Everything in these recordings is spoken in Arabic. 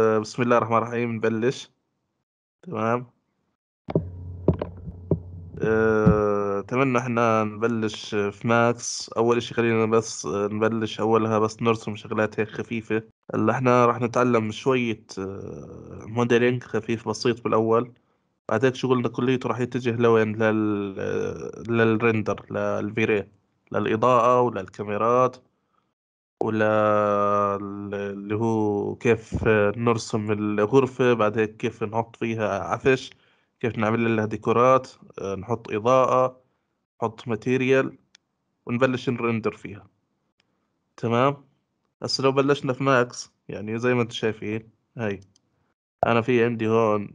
بسم الله الرحمن الرحيم نبلش تمام آه، اتمنى احنا نبلش في ماكس اول شيء خلينا بس نبلش اولها بس نرسم شغلات هيك خفيفه اللي احنا راح نتعلم شويه آه، موديلينج خفيف بسيط بالاول بعد هيك شغلنا كليته راح يتجه لوين لل... آه، للرندر للفيري للاضاءه وللكاميرات ولا اللي هو كيف نرسم الغرفة بعد هيك كيف نحط فيها عفش كيف نعمل لها ديكورات نحط إضاءة نحط ماتيريال ونبلش نرندر فيها تمام هسه لو بلشنا في ماكس يعني زي ما انتم شايفين هاي انا في عندي هون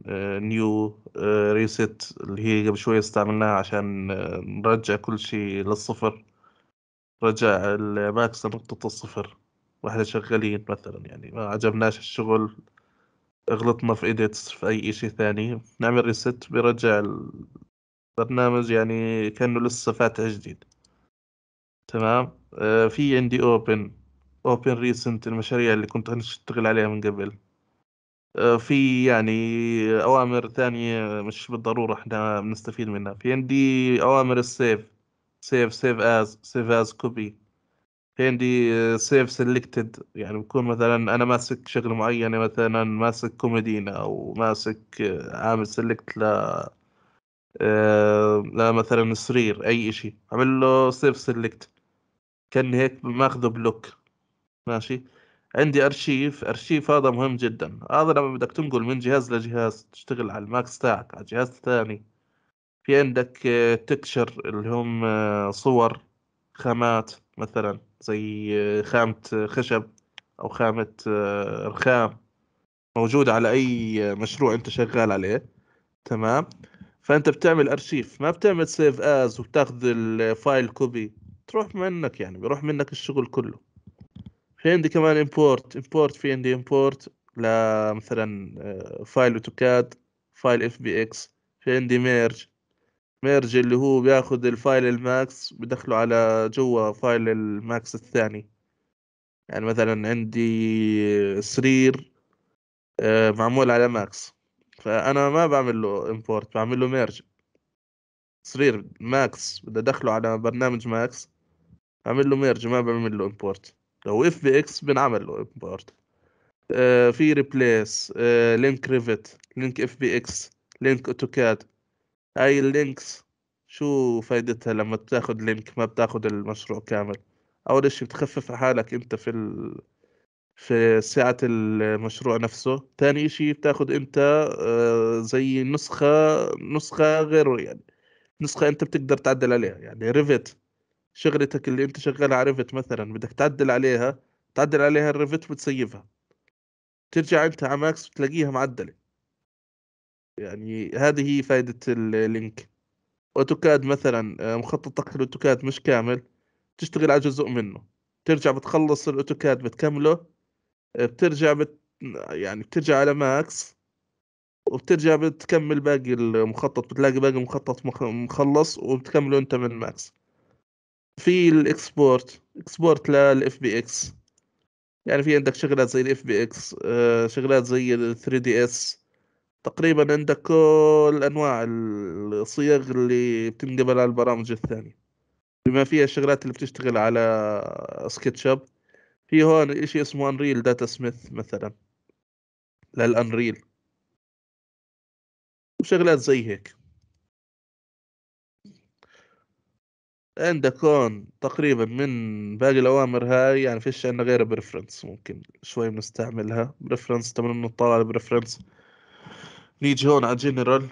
نيو آه، ريست آه، اللي هي قبل شوي استعملناها عشان آه، نرجع كل شيء للصفر رجع الماكس لنقطة الصفر واحنا شغالين مثلا يعني ما عجبناش الشغل غلطنا في إيديتس في أي شيء ثاني نعمل ريست بيرجع البرنامج يعني كأنه لسه فاتح جديد تمام آه في عندي أوبن أوبن ريسنت المشاريع اللي كنت أشتغل عليها من قبل آه، في يعني أوامر ثانية مش بالضرورة احنا بنستفيد منها في عندي أوامر السيف سيف سيف از سيف از كوبي في عندي سيف آه، سيلكتد يعني بكون مثلا انا ماسك شغل معين يعني مثلا ماسك كوميدينا او ماسك آه، عامل سيلكت ل آه، لا مثلا سرير اي شيء اعمل له سيف سيلكت كان هيك ماخذه بلوك ماشي عندي ارشيف ارشيف هذا مهم جدا هذا لما بدك تنقل من جهاز لجهاز تشتغل على الماكس تاعك على جهاز ثاني في عندك آه، تكشر اللي هم آه، صور خامات مثلا زي آه، خامة خشب أو خامة رخام موجودة على أي مشروع أنت شغال عليه تمام فأنت بتعمل أرشيف ما بتعمل سيف آز وبتاخذ الفايل كوبي تروح منك يعني بيروح منك الشغل كله في عندي كمان امبورت امبورت في عندي امبورت لمثلا فايل اوتوكاد فايل اف بي اكس في عندي ميرج ميرج اللي هو بياخذ الفايل الماكس بدخله على جوا فايل الماكس الثاني يعني مثلا عندي سرير آه، معمول على ماكس فانا ما بعمل له امبورت بعمل له ميرج سرير ماكس بدي ادخله على برنامج ماكس بعمل له ميرج ما بعمل له امبورت لو اف بي اكس بنعمل له امبورت آه، في ريبليس لينك ريفت لينك اف بي اكس لينك اوتوكاد هاي اللينكس شو فايدتها لما بتاخد لينك ما بتاخد المشروع كامل اول شيء بتخفف حالك انت في ال... في سعة المشروع نفسه ثاني شيء بتاخد انت آه، زي نسخة نسخة غيره يعني نسخة انت بتقدر تعدل عليها يعني ريفت شغلتك اللي انت شغال على ريفت مثلا بدك تعدل عليها تعدل عليها الريفت وتسيفها ترجع انت على ماكس بتلاقيها معدله يعني هذه هي فائدة اللينك اوتوكاد مثلا آه، مخططك الاوتوكاد مش كامل تشتغل على جزء منه ترجع بتخلص الاوتوكاد بتكمله آه، بترجع بت يعني بترجع على ماكس وبترجع بتكمل باقي المخطط بتلاقي باقي المخطط مخلص وبتكمله انت من ماكس في الاكسبورت اكسبورت للاف بي اكس يعني في عندك شغلات زي الاف بي اكس آه، شغلات زي ال 3 دي اس تقريبا عندك كل انواع الصيغ اللي بتنقبل على البرامج الثانيه بما فيها الشغلات اللي بتشتغل على سكتشب في هون شيء اسمه انريل داتا سميث مثلا للانريل وشغلات زي هيك عندك هون تقريبا من باقي الأوامر هاي يعني فيش عندنا غير بريفرنس ممكن شوي بنستعملها بريفرنس تمام نطلع على بريفرنس نيجي هون على جنرال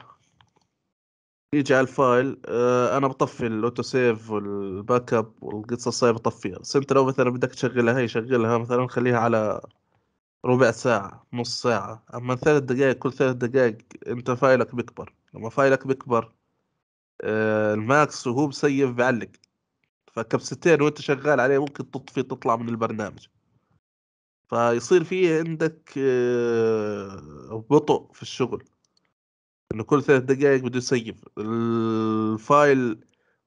نيجي على الفايل آه انا بطفي الاوتو سيف والباك اب والقصه الصاير بطفيها بس انت لو مثلا بدك تشغلها هي شغلها مثلا خليها على ربع ساعة نص ساعة أما ثلاث دقائق كل ثلاث دقائق أنت فايلك بيكبر لما فايلك بيكبر آه الماكس وهو مسيف بعلق فكبستين وأنت شغال عليه ممكن تطفي تطلع من البرنامج فيصير في عندك آه بطء في الشغل انه كل ثلاث دقائق بده يسيف الفايل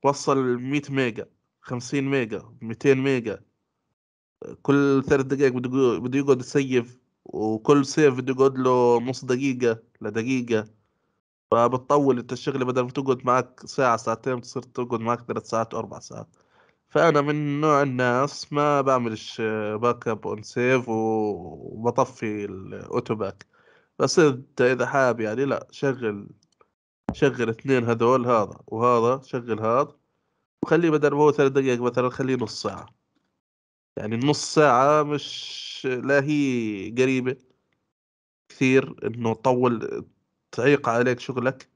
وصل 100 ميجا 50 ميجا 200 ميجا كل ثلاث دقائق بده بده يقعد يسيف وكل سيف بده يقعد له نص دقيقة لدقيقة فبتطول انت الشغلة بدل ما تقعد معك ساعة ساعتين بتصير تقعد معك ثلاث ساعات واربع ساعات فأنا من نوع الناس ما بعملش باك اب اون سيف وبطفي الاوتو باك بس انت اذا حاب يعني لا شغل شغل اثنين هذول هذا وهذا شغل هذا وخليه بدل ما هو ثلاث دقائق مثلا خليه نص ساعة يعني النص ساعة مش لا هي قريبة كثير انه طول تعيق عليك شغلك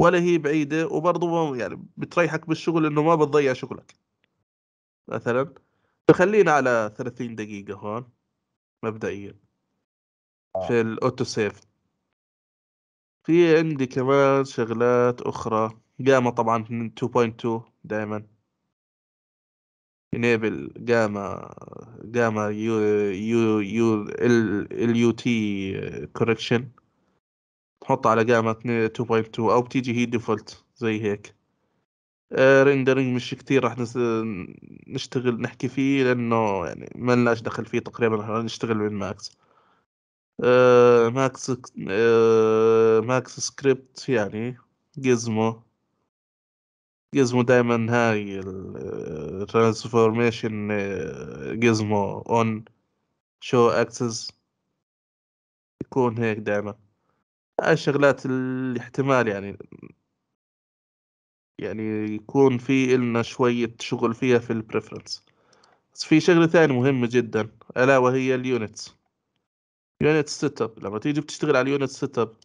ولا هي بعيدة وبرضه يعني بتريحك بالشغل انه ما بتضيع شغلك مثلا فخلينا على 30 دقيقة هون مبدئيا آه. في الاوتو سيف في عندي كمان شغلات اخرى جاما طبعا من 2.2 دائما انيبل جاما جاما يو يو يو ال ال يو تي كوركشن تحط على جاما 2.2 او بتيجي هي ديفولت زي هيك ريندرينج آه، مش كتير راح نشتغل نحكي فيه لانه يعني ما لناش دخل فيه تقريبا راح نشتغل بالماكس ماكس ماكس سكريبت يعني جيزمو جيزمو دايما هاي الترانسفورميشن جيزمو اون شو اكسس يكون هيك دايما هاي الشغلات الاحتمال يعني يعني يكون في إلنا شوية شغل فيها في البريفرنس بس في شغلة ثانية مهمة جدا ألا وهي اليونتس يونت سيت اب لما تيجي بتشتغل على اليونت سيت اب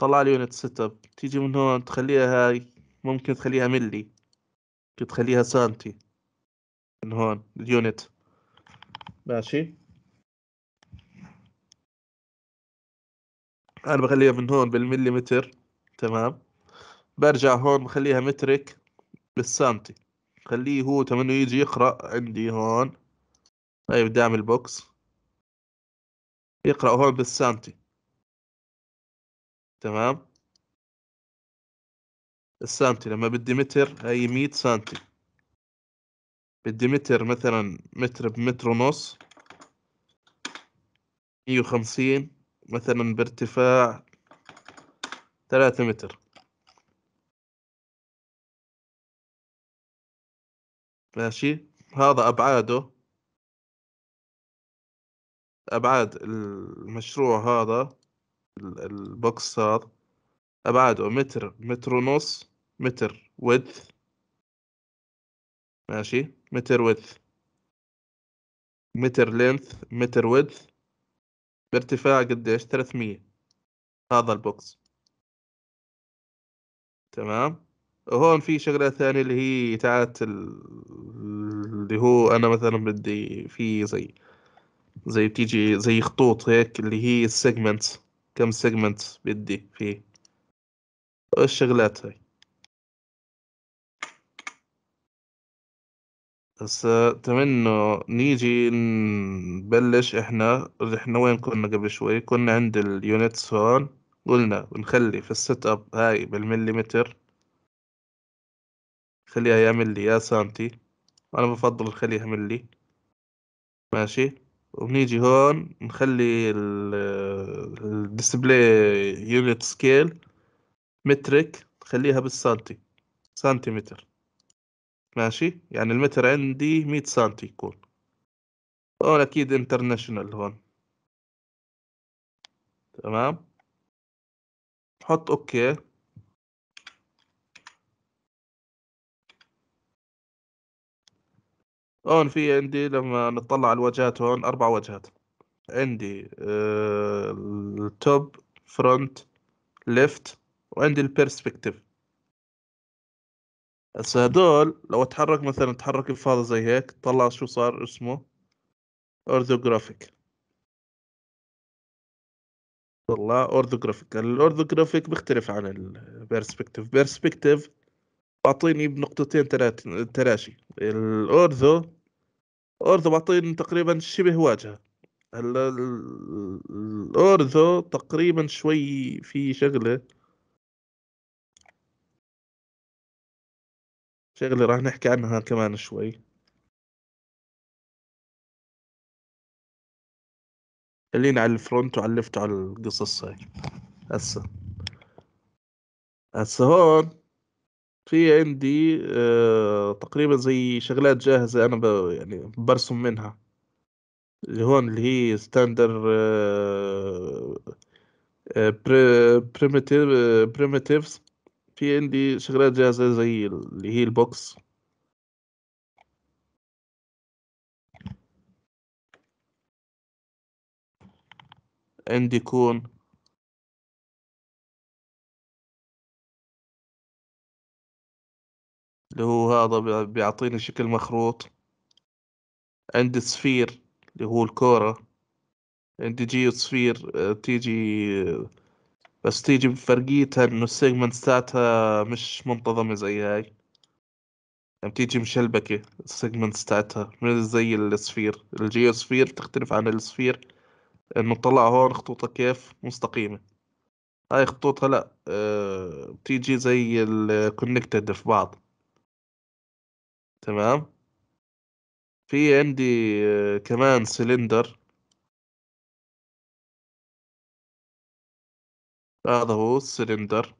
طلع لي يونت سيت اب تيجي من هون تخليها هاي ممكن تخليها ملي ممكن تخليها سنتي من هون اليونت ماشي انا بخليها من هون بالمليمتر تمام برجع هون بخليها مترك بالسنتي خليه هو تمنه يجي يقرأ عندي هون هاي بدي اعمل بوكس يقرأ هو بالسانتي تمام السانتي لما بدي متر هي مية سانتي بدي متر مثلا متر بمتر ونص مية وخمسين مثلا بارتفاع ثلاثة متر ماشي هذا أبعاده ابعاد المشروع هذا البوكس هذا ابعاده متر متر ونص متر ويدث ماشي متر ويدث متر لينث متر ويدث بارتفاع قديش 300 هذا البوكس تمام وهون في شغلة ثانية اللي هي تاعت اللي هو أنا مثلا بدي في زي زي بتيجي زي خطوط هيك اللي هي السيجمنت كم سيجمنت بدي فيه الشغلات هاي بس اتمنى نيجي نبلش احنا احنا وين كنا قبل شوي كنا عند اليونتس هون قلنا بنخلي في السيت اب هاي بالمليمتر خليها يا ملي يا سانتي انا بفضل نخليها ملي ماشي ونيجي هون نخلي الديسبلاي يونت سكيل مترك نخليها بالسنتي سنتيمتر ماشي يعني المتر عندي 100 سنتي يكون هون اكيد انترناشونال هون تمام حط اوكي هون في عندي لما نطلع على الواجهات هون اربع واجهات عندي التوب فرونت ليفت وعندي البيرسبكتيف هسه هدول لو اتحرك مثلا اتحرك الفاضي زي هيك طلع شو صار اسمه اورثوغرافيك طلع اورثوغرافيك الاورثوغرافيك بيختلف عن البيرسبكتيف بيرسبكتيف بعطيني بنقطتين تراشي الاورثو اورثو بعطيني تقريبا شبه واجهه هلا الاورثو تقريبا شوي في شغله شغله راح نحكي عنها كمان شوي خلينا على الفرونت وعلى على وعلى القصص هاي هسه هسه هون في عندي آه تقريبا زي شغلات جاهزة أنا يعني برسم منها اللي هون اللي هي ستاندر بريمتيف بريمتيفز في عندي شغلات جاهزة زي اللي هي البوكس عندي كون اللي هو هذا بيعطيني شكل مخروط عندي صفير اللي هو الكورة عندي جيو صفير آه، تيجي آه، بس تيجي بفرقيتها انه السيجمنت تاعتها مش منتظمة زي هاي يعني تيجي مشلبكة السيجمنت تاعتها مش زي السفير الجيو سفير بتختلف عن السفير انه طلع هون خطوطها كيف مستقيمة هاي خطوطها لا آه، بتيجي زي الكونكتد في بعض تمام في عندي آه، كمان سلندر هذا هو السلندر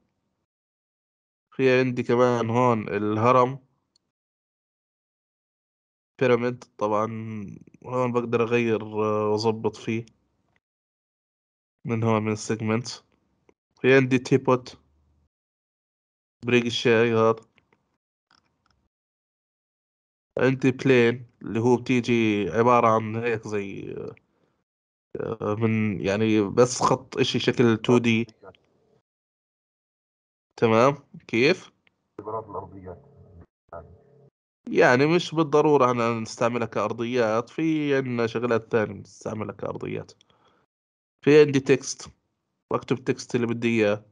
في عندي كمان هون الهرم بيراميد طبعا هون بقدر اغير آه، واظبط فيه من هون من السيجمنت في عندي تيبوت بريق الشاي هذا عندي بلين اللي هو بتيجي عبارة عن هيك زي آه، من يعني بس خط اشي شكل 2 d تمام كيف؟ يعني مش بالضرورة احنا نستعملها كأرضيات في عندنا شغلات ثانية نستعملها كأرضيات في عندي تكست واكتب تكست اللي بدي اياه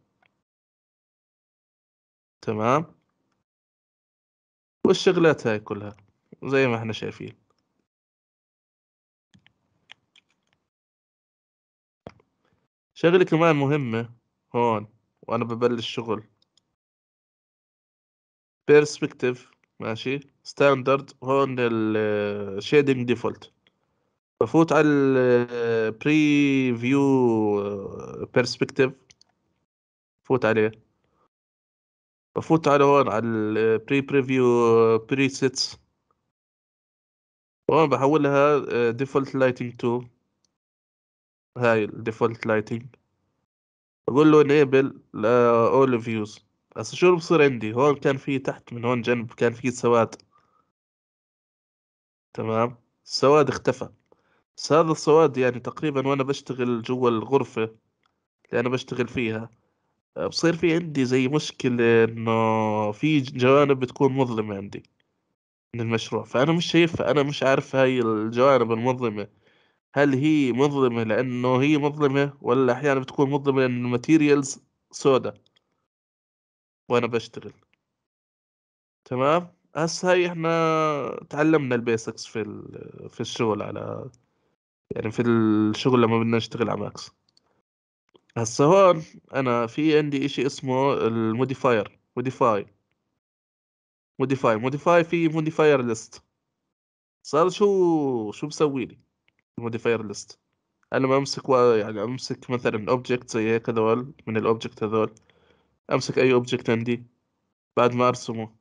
تمام والشغلات هاي كلها زي ما احنا شايفين شغلة كمان مهمة هون وأنا ببلش شغل بيرسبكتيف ماشي ستاندرد هون الشيدنج ديفولت بفوت على preview بيرسبكتيف بفوت عليه بفوت على هون على pre بريفيو بريسيتس وانا بحولها ديفولت لايتنج تو هاي الديفولت لايتنج بقول له انيبل اول فيوز هسه شو بصير عندي هون كان في تحت من هون جنب كان في سواد تمام السواد اختفى بس هذا السواد يعني تقريبا وانا بشتغل جوا الغرفة اللي انا بشتغل فيها آه، بصير في عندي زي مشكلة انه في جوانب بتكون مظلمة عندي من المشروع فأنا مش شايفها أنا مش عارف هاي الجوانب المظلمة هل هي مظلمة لأنه هي مظلمة ولا أحيانا بتكون مظلمة لأن الماتيريالز سوداء وأنا بشتغل تمام هسه هاي احنا تعلمنا البيسكس في في الشغل على يعني في الشغل لما بدنا نشتغل على ماكس هسه هون انا في عندي اشي اسمه الموديفاير موديفاير موديفاي موديفاي في موديفاير ليست صار شو شو بسوي لي الموديفاير ليست انا ما امسك يعني امسك مثلا اوبجكت زي هيك هذول من الاوبجكت هذول امسك اي اوبجكت عندي بعد ما ارسمه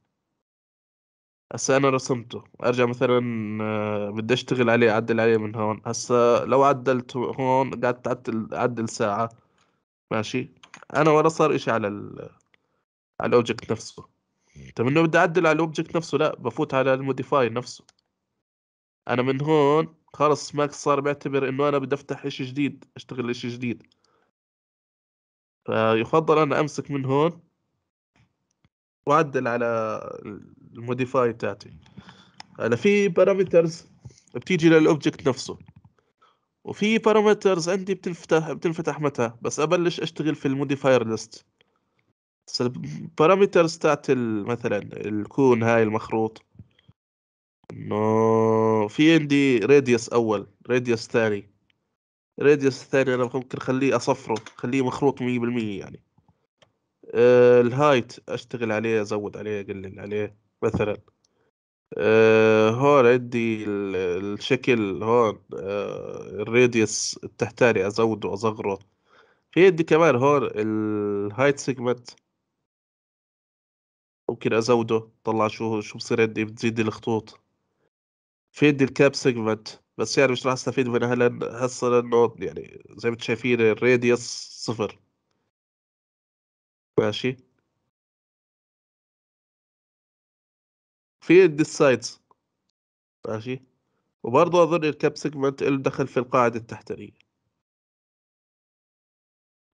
هسا انا رسمته ارجع مثلا آه، بدي اشتغل عليه اعدل عليه من هون هسا لو عدلت هون قعدت اعدل اعدل ساعه ماشي انا ولا صار اشي على ال على الاوبجكت نفسه طب انه بدي اعدل على الاوبجكت نفسه لا بفوت على الموديفاي نفسه انا من هون خلص ماكس صار بيعتبر انه انا بدي افتح شيء جديد اشتغل شيء جديد فيفضل انا امسك من هون واعدل على الموديفاي تاعتي هلا في بارامترز بتيجي للاوبجكت نفسه وفي بارامترز عندي بتنفتح بتنفتح متى بس ابلش اشتغل في الموديفاير ليست البارامترز تاعت مثلا الكون هاي المخروط انه في عندي راديوس اول راديوس ثاني راديوس الثاني انا ممكن اخليه اصفره خليه مخروط 100% يعني أه الهايت اشتغل عليه ازود عليه اقلل عليه مثلا أه هون عندي الشكل هون أه الراديوس التحتاني ازوده اصغره في عندي كمان هون الهايت سيجمنت ممكن ازوده طلع شو شو بصير عندي بتزيد الخطوط في عندي الكاب سيجمنت بس يعني مش راح استفيد منها هسه لانه يعني زي ما انتم شايفين الراديوس صفر ماشي في عندي السايدز ماشي وبرضه اظن الكاب سيجمنت له دخل في القاعدة التحتانية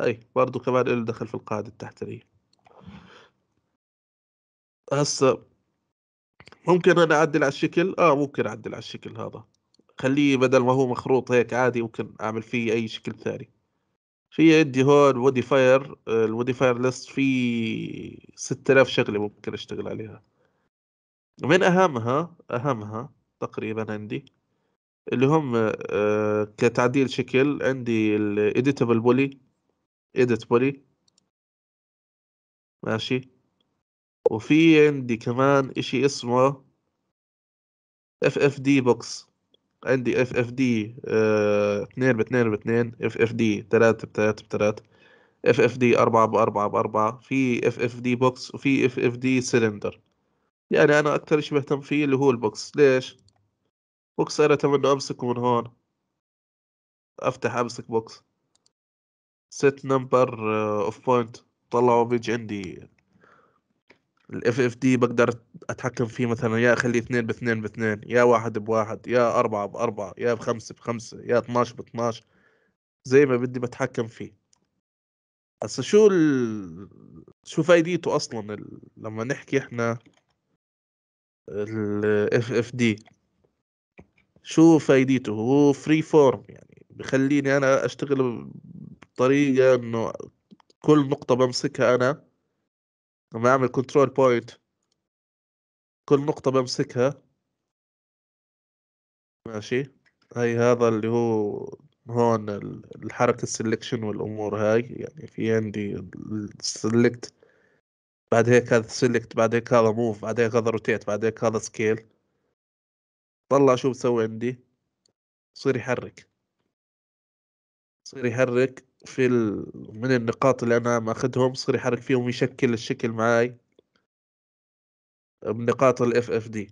اي برضه كمان له دخل في القاعدة التحتانية هسه ممكن انا اعدل على الشكل اه ممكن اعدل على الشكل هذا خليه بدل ما هو مخروط هيك عادي ممكن اعمل فيه اي شكل ثاني في عندي هون موديفاير الموديفاير ليست في 6000 شغله ممكن اشتغل عليها من اهمها اهمها تقريبا عندي اللي هم آه، كتعديل شكل عندي الايديتابل بولي ايديت بولي ماشي وفي عندي كمان إشي اسمه اف اف دي بوكس عندي اف اف دي اثنين باثنين باثنين اف اف دي ثلاثة بثلاثة بثلاثة اف اف دي أربعة بأربعة بأربعة في اف اف دي بوكس وفي اف اف دي سلندر يعني أنا أكثر إشي بهتم فيه اللي هو البوكس ليش؟ بوكس أنا تم إنه أمسكه من هون أفتح أمسك بوكس ست نمبر اوف بوينت طلعوا بيجي عندي الاف اف دي بقدر اتحكم فيه مثلا يا اخليه اثنين باثنين باثنين يا واحد بواحد يا اربعة باربعة يا بخمسة بخمسة يا اتناش باتناش زي ما بدي بتحكم فيه هسا شو ال... شو فايدته اصلا ال... لما نحكي احنا الاف اف دي شو فايدته هو فري فورم يعني بخليني انا اشتغل بطريقه انه كل نقطه بمسكها انا لما اعمل كنترول بوينت كل نقطة بمسكها ماشي هاي هذا اللي هو هون الحركة السلكشن والأمور هاي يعني في عندي السلكت بعد هيك هذا سلكت بعد هيك هذا موف بعد هيك هذا روتيت بعد هيك هذا سكيل طلع شو بسوي عندي صير يحرك صير يحرك في ال... من النقاط اللي انا ماخذهم صغير يحرك فيهم يشكل الشكل معاي بنقاط الاف اف دي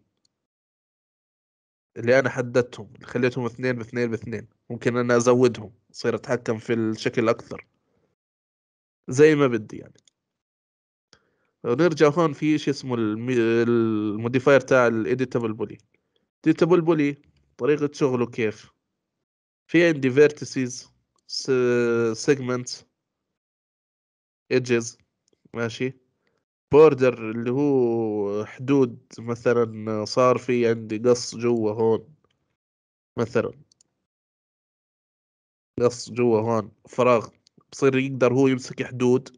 اللي انا حددتهم اللي خليتهم اثنين باثنين باثنين ممكن انا ازودهم صير اتحكم في الشكل اكثر زي ما بدي يعني نرجع هون في شيء اسمه الموديفاير تاع الايديتابل بولي ايديتابل بولي طريقة شغله كيف في عندي فيرتسيز سيجمنت ايدجز ماشي بوردر اللي هو حدود مثلا صار في عندي قص جوا هون مثلا قص جوا هون فراغ بصير يقدر هو يمسك حدود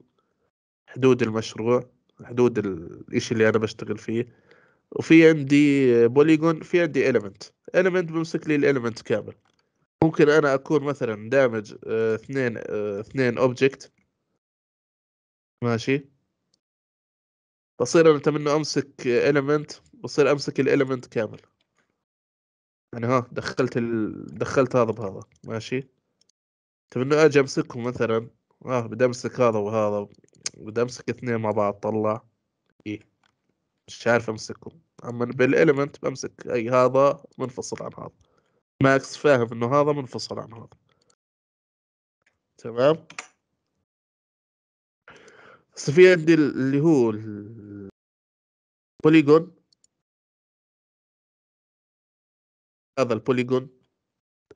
حدود المشروع حدود الإشي اللي أنا بشتغل فيه وفي عندي بوليجون في عندي إيليمنت إيليمنت بمسك لي الإيليمنت كامل ممكن انا اكون مثلا دامج آه، اثنين آه، اثنين اوبجكت ماشي بصير انا اتمنى امسك اليمنت بصير امسك الاليمنت كامل يعني ها دخلت ال... دخلت هذا بهذا ماشي اتمنى اجي امسكهم مثلا اه بدي امسك هذا وهذا بدي امسك اثنين مع بعض طلع ايه مش عارف امسكهم اما بالاليمنت بمسك اي هذا منفصل عن هذا ماكس فاهم انه هذا منفصل عن هذا تمام بس في عندي اللي هو البوليجون هذا البوليجون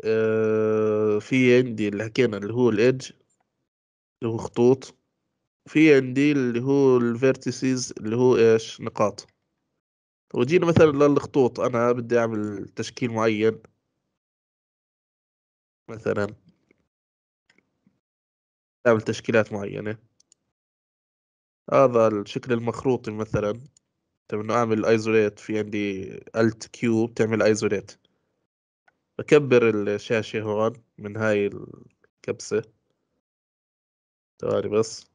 آه، في عندي اللي حكينا اللي هو الايدج اللي هو خطوط في عندي اللي هو الفيرتيسيز اللي هو ايش نقاط وجينا مثلا للخطوط انا بدي اعمل تشكيل معين مثلا تعمل تشكيلات معينه هذا الشكل المخروطي مثلا طيب انه اعمل ايزوليت في عندي الت كيو بتعمل ايزوليت بكبر الشاشه هون من هاي الكبسه ثواني بس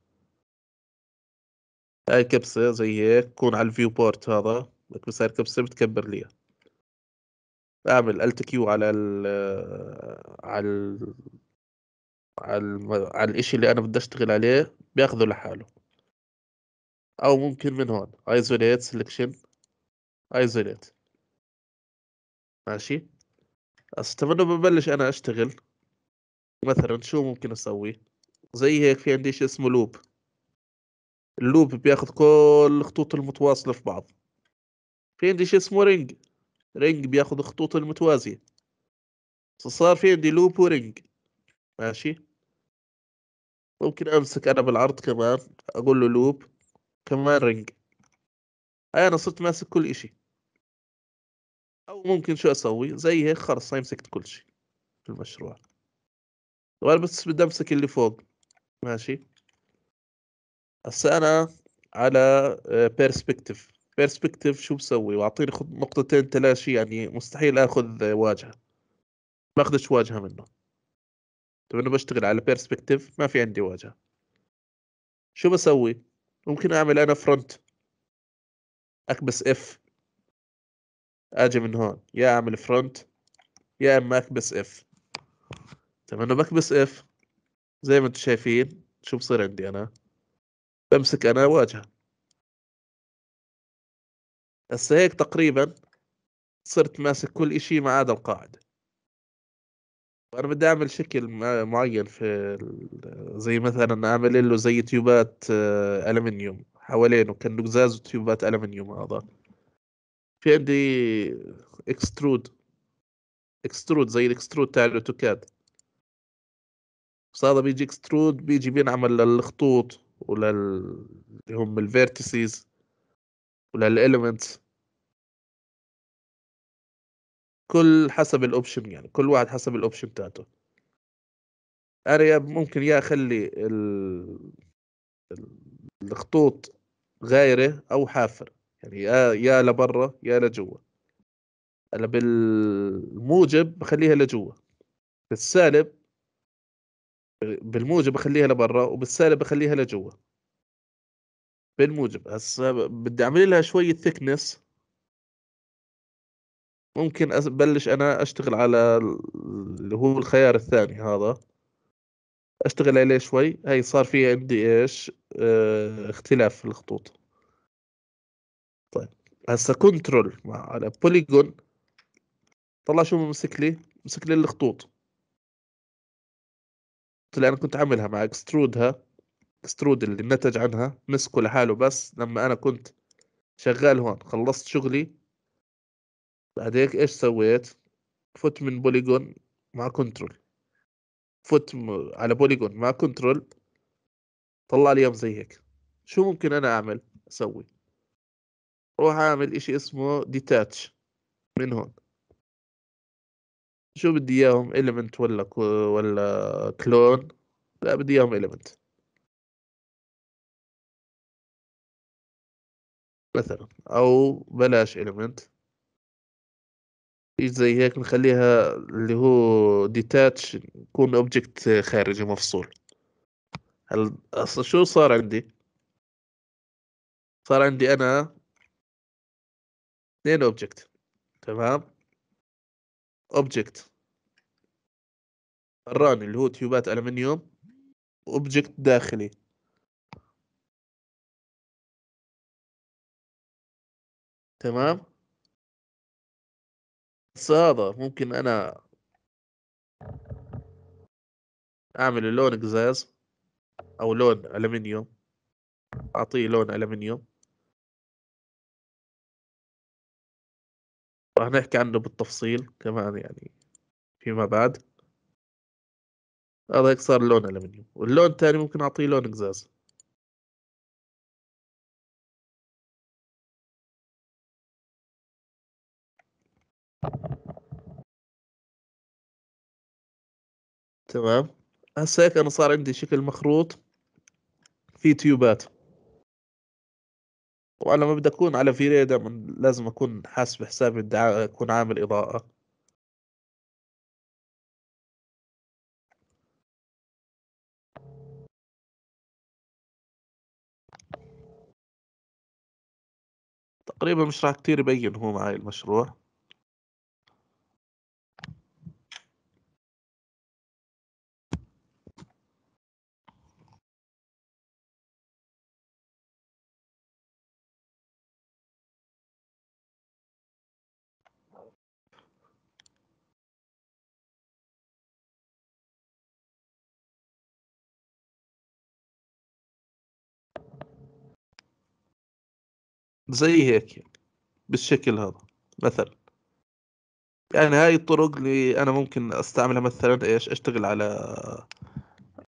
هاي كبسه زي هيك تكون على الفيو بورت هذا بكبس هاي الكبسه بتكبر ليها اعمل الت كيو على ال على ال على, الـ على الاشي اللي انا بدي اشتغل عليه بياخذه لحاله او ممكن من هون ايزوليت سلكشن ايزوليت ماشي استمر ببلش انا اشتغل مثلا شو ممكن اسوي زي هيك في عندي شيء اسمه لوب اللوب بياخذ كل الخطوط المتواصله في بعض في عندي شيء اسمه رينج رينج بياخذ الخطوط المتوازيه فصار في عندي لوب ورينج ماشي ممكن امسك انا بالعرض كمان اقول له لوب كمان رينج هاي انا صرت ماسك كل اشي او ممكن شو اسوي زي هيك خلص هاي مسكت كل شي في المشروع طبعا بس بدي امسك اللي فوق ماشي هسا انا على بيرسبكتيف آه، بيرسبكتيف شو بسوي واعطيني نقطتين تلاشي يعني مستحيل اخذ واجهه ما اخذش واجهه منه طب انا بشتغل على بيرسبكتيف ما في عندي واجهه شو بسوي ممكن اعمل انا فرونت اكبس اف اجي من هون يا اعمل فرونت يا اما اكبس اف طب انا بكبس اف زي ما انتم شايفين شو بصير عندي انا بمسك انا واجهه هسه هيك تقريبا صرت ماسك كل شيء ما عدا القاعده انا بدي اعمل شكل معين في زي مثلا اعمل له زي تيوبات آه، المنيوم حوالينه كانه قزاز وتيوبات المنيوم هذا في عندي اكسترود اكسترود زي الاكسترود تاع الاوتوكاد بس هذا بيجي اكسترود بيجي بينعمل للخطوط ولل اللي هم الفيرتسيز وللالمنتس كل حسب الاوبشن يعني كل واحد حسب الاوبشن بتاعته انا ممكن يا اخلي ال... الخطوط غايره او حافر يعني يا يا لبرا يا لجوا انا بالموجب بخليها لجوا بالسالب بالموجب بخليها لبرا وبالسالب بخليها لجوا بالموجب هسه بدي اعمل لها شويه ثيكنس ممكن ابلش انا اشتغل على اللي هو الخيار الثاني هذا اشتغل عليه شوي هاي صار في عندي ايش اه اختلاف في الخطوط طيب هسا كنترول مع على بوليجون طلع شو مسك لي مسك لي الخطوط طلع انا كنت عاملها مع اكسترودها اكسترود اللي نتج عنها مسكه لحاله بس لما انا كنت شغال هون خلصت شغلي بعد هيك ايش سويت فت من بوليجون مع كنترول فت على بوليجون مع كنترول طلع لي يوم زي هيك شو ممكن انا اعمل اسوي روح اعمل اشي اسمه ديتاتش من هون شو بدي اياهم element ولا ولا كلون لا بدي اياهم element مثلا او بلاش element زي هيك نخليها اللي هو ديتاتش يكون اوبجكت خارجي مفصول هل اصلا شو صار عندي صار عندي انا اثنين اوبجكت تمام اوبجكت الراني اللي هو تيوبات المنيوم اوبجكت داخلي تمام هذا ممكن أنا أعمل اللون قزاز أو لون ألمنيوم أعطيه لون ألمنيوم راح نحكي عنه بالتفصيل كمان يعني فيما بعد هذا هيك صار لون ألمنيوم واللون الثاني ممكن أعطيه لون قزاز تمام هسه هيك انا صار عندي شكل مخروط في تيوبات وانا ما بدي اكون على فيري دائما لازم اكون حاسب حسابي بدي اكون عامل اضاءه تقريبا مش راح كتير يبين هو معي المشروع زي هيك بالشكل هذا مثلا يعني هاي الطرق اللي انا ممكن استعملها مثلا ايش اشتغل على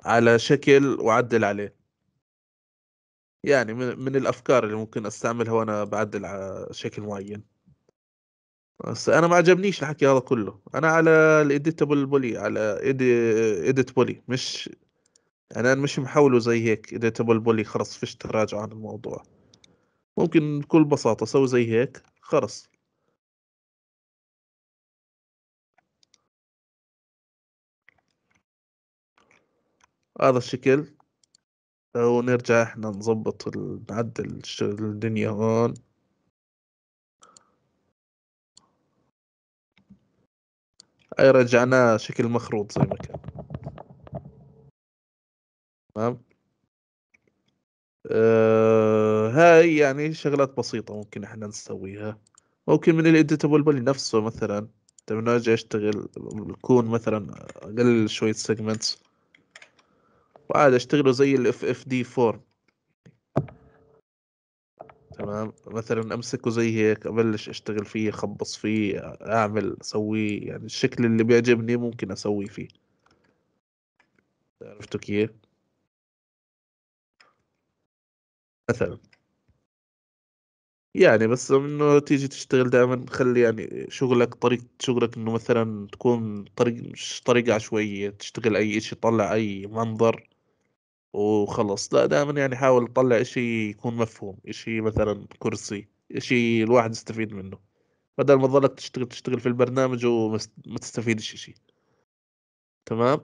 على شكل واعدل عليه يعني من, من الافكار اللي ممكن استعملها وانا بعدل على شكل معين بس انا ما عجبنيش الحكي هذا كله انا على الايديتابل بولي على ايديت بولي مش يعني انا مش محوله زي هيك ايديتابل بولي خلص فيش تراجع عن الموضوع ممكن بكل بساطة سوي زي هيك خلص هذا الشكل ونرجع احنا نظبط نعدل الدنيا هون اي رجعناه شكل مخروط زي ما كان تمام آه هاي يعني شغلات بسيطة ممكن احنا نسويها ممكن من الاديتابل نفسه مثلا لما اجي اشتغل يكون مثلا اقلل شوية سيجمنتس وعاد اشتغله زي ال اف دي فورم تمام مثلا امسكه زي هيك ابلش اشتغل فيه اخبص فيه اعمل اسويه يعني الشكل اللي بيعجبني ممكن اسوي فيه عرفتوا كيف؟ مثلا يعني بس انه تيجي تشتغل دائما خلي يعني شغلك طريقة شغلك انه مثلا تكون طريق مش طريقة عشوائية تشتغل اي اشي طلع اي منظر وخلص لا دائما يعني حاول تطلع اشي يكون مفهوم اشي مثلا كرسي اشي الواحد يستفيد منه بدل ما تظلك تشتغل تشتغل في البرنامج وما تستفيدش اشي تمام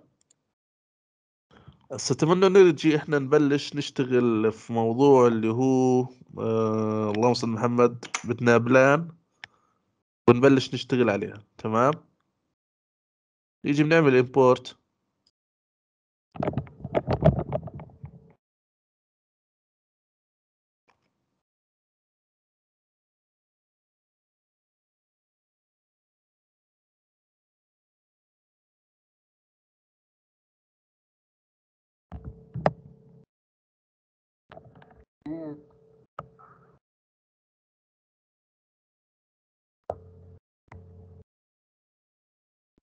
بس اتمنى احنا نبلش نشتغل في موضوع اللي هو آه اللهم صل محمد بدنا بلان ونبلش نشتغل عليها تمام يجي بنعمل امبورت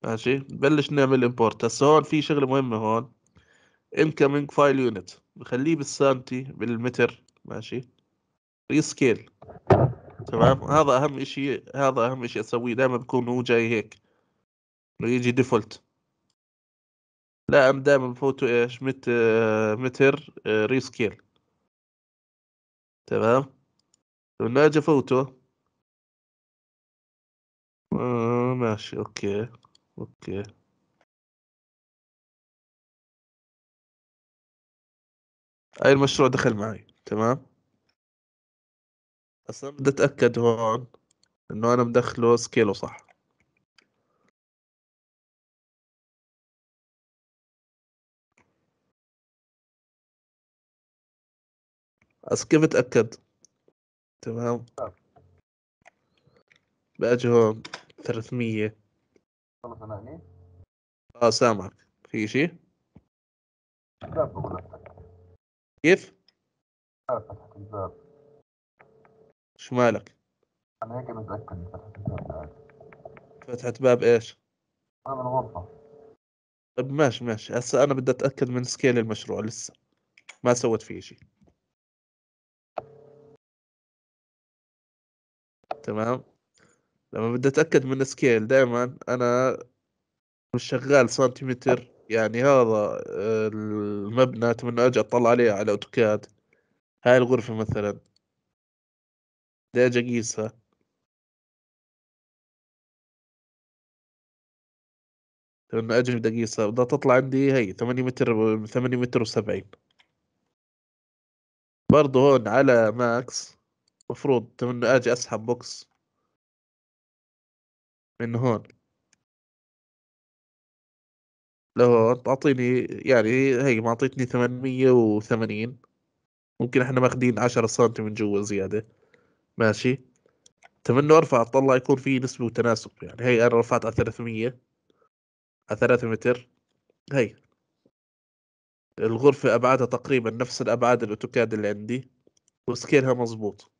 ماشي بلش نعمل امبورت هسه هون في شغله مهمه هون incoming فايل يونت بخليه بالسانتي بالمتر ماشي ريسكيل تمام هذا اهم شيء هذا اهم شيء اسويه دائما بكون هو جاي هيك يجي ديفولت لا ام دائما بفوتوا ايش مت متر ريسكيل آه، تمام لما اجي افوته آه ماشي اوكي اوكي اي المشروع دخل معي تمام اصلا بدي اتاكد هون انه انا مدخله سكيله صح بس كيف اتاكد تمام باجي هون 300 اه سامعك في شيء؟ كيف؟ شو مالك؟ انا هيك متاكد فتحت الباب باب ايش؟ انا من الغرفه طيب ماشي ماشي هسا انا بدي اتاكد من سكيل المشروع لسه ما سويت فيه شيء تمام لما بدي اتاكد من سكيل دائما انا مش شغال سنتيمتر يعني هذا آه، المبنى اتمنى اجي اطلع عليه على اوتوكاد هاي الغرفة مثلا بدي اجي اقيسها لما اجي بدي اقيسها بدها تطلع عندي هي 8 متر 8 متر و70 برضه هون على ماكس المفروض تمنى اجي اسحب بوكس من هون لو اعطيني يعني هي ما اعطيتني 880 ممكن احنا ماخذين 10 سم من جوا زياده ماشي تمنى ارفع اطلع يكون في نسبه وتناسب يعني هي انا رفعت على 300 على 3 متر هي الغرفة أبعادها تقريبا نفس الأبعاد الأوتوكاد اللي عندي وسكيلها مظبوط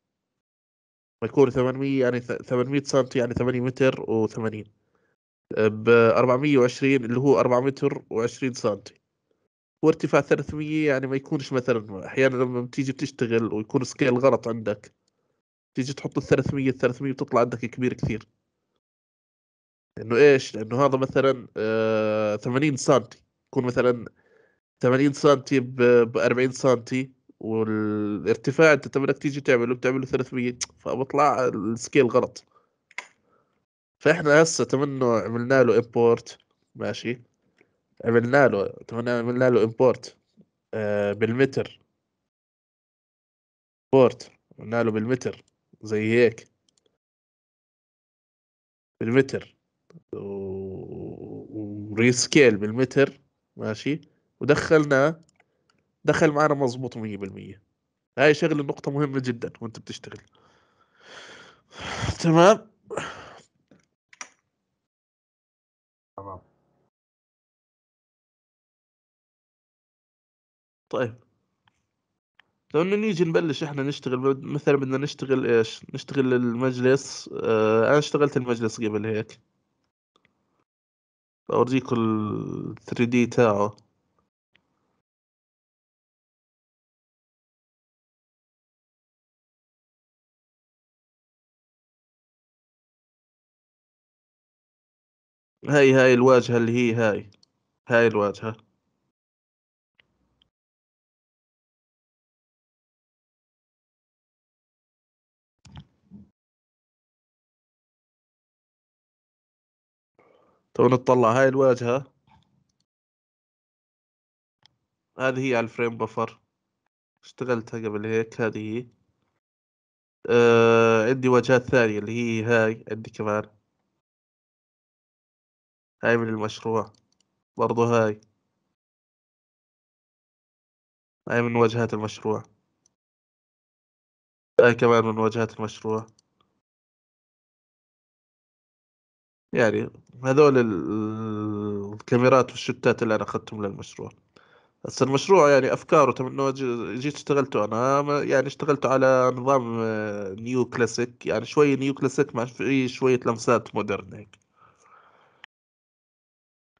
يكون 800 يعني 800 سم يعني 8 متر و80 ب 420 اللي هو 4 متر و20 سم وارتفاع 300 يعني ما يكونش مثلا احيانا لما بتيجي بتشتغل ويكون سكيل غلط عندك تيجي تحط ال 300 ال 300 بتطلع عندك كبير كثير انه ايش لانه هذا مثلا آه 80 سم يكون مثلا 80 سم ب 40 سم والارتفاع انت تبغى تيجي تعمله بتعمله 300 فبطلع السكيل غلط فاحنا هسه تمنه عملنا له امبورت ماشي عملنا له تمنى عملنا له امبورت آه، بالمتر امبورت عملنا له بالمتر زي هيك بالمتر و... وريسكيل بالمتر ماشي ودخلناه دخل معنا مظبوط 100% هاي شغله نقطه مهمه جدا وانت بتشتغل تمام تمام طيب لو انه نيجي نبلش احنا نشتغل مثلا بدنا نشتغل ايش نشتغل المجلس اه انا اشتغلت المجلس قبل هيك اورجيكم ال 3 دي تاعه هاي هاي الواجهة اللي هي هاي هاي الواجهة تو نطلع هاي الواجهة هذه هي على الفريم بفر اشتغلتها قبل هيك هذه هي آه عندي واجهات ثانية اللي هي هاي عندي كمان هاي من المشروع برضه هاي هاي من واجهات المشروع هاي كمان من واجهات المشروع يعني هذول الكاميرات والشتات اللي أنا أخذتهم للمشروع بس المشروع يعني أفكاره تم إنه جيت اشتغلته أنا يعني اشتغلته على نظام آه، نيو كلاسيك يعني شوي نيو كلاسيك مع شوية لمسات مودرن هيك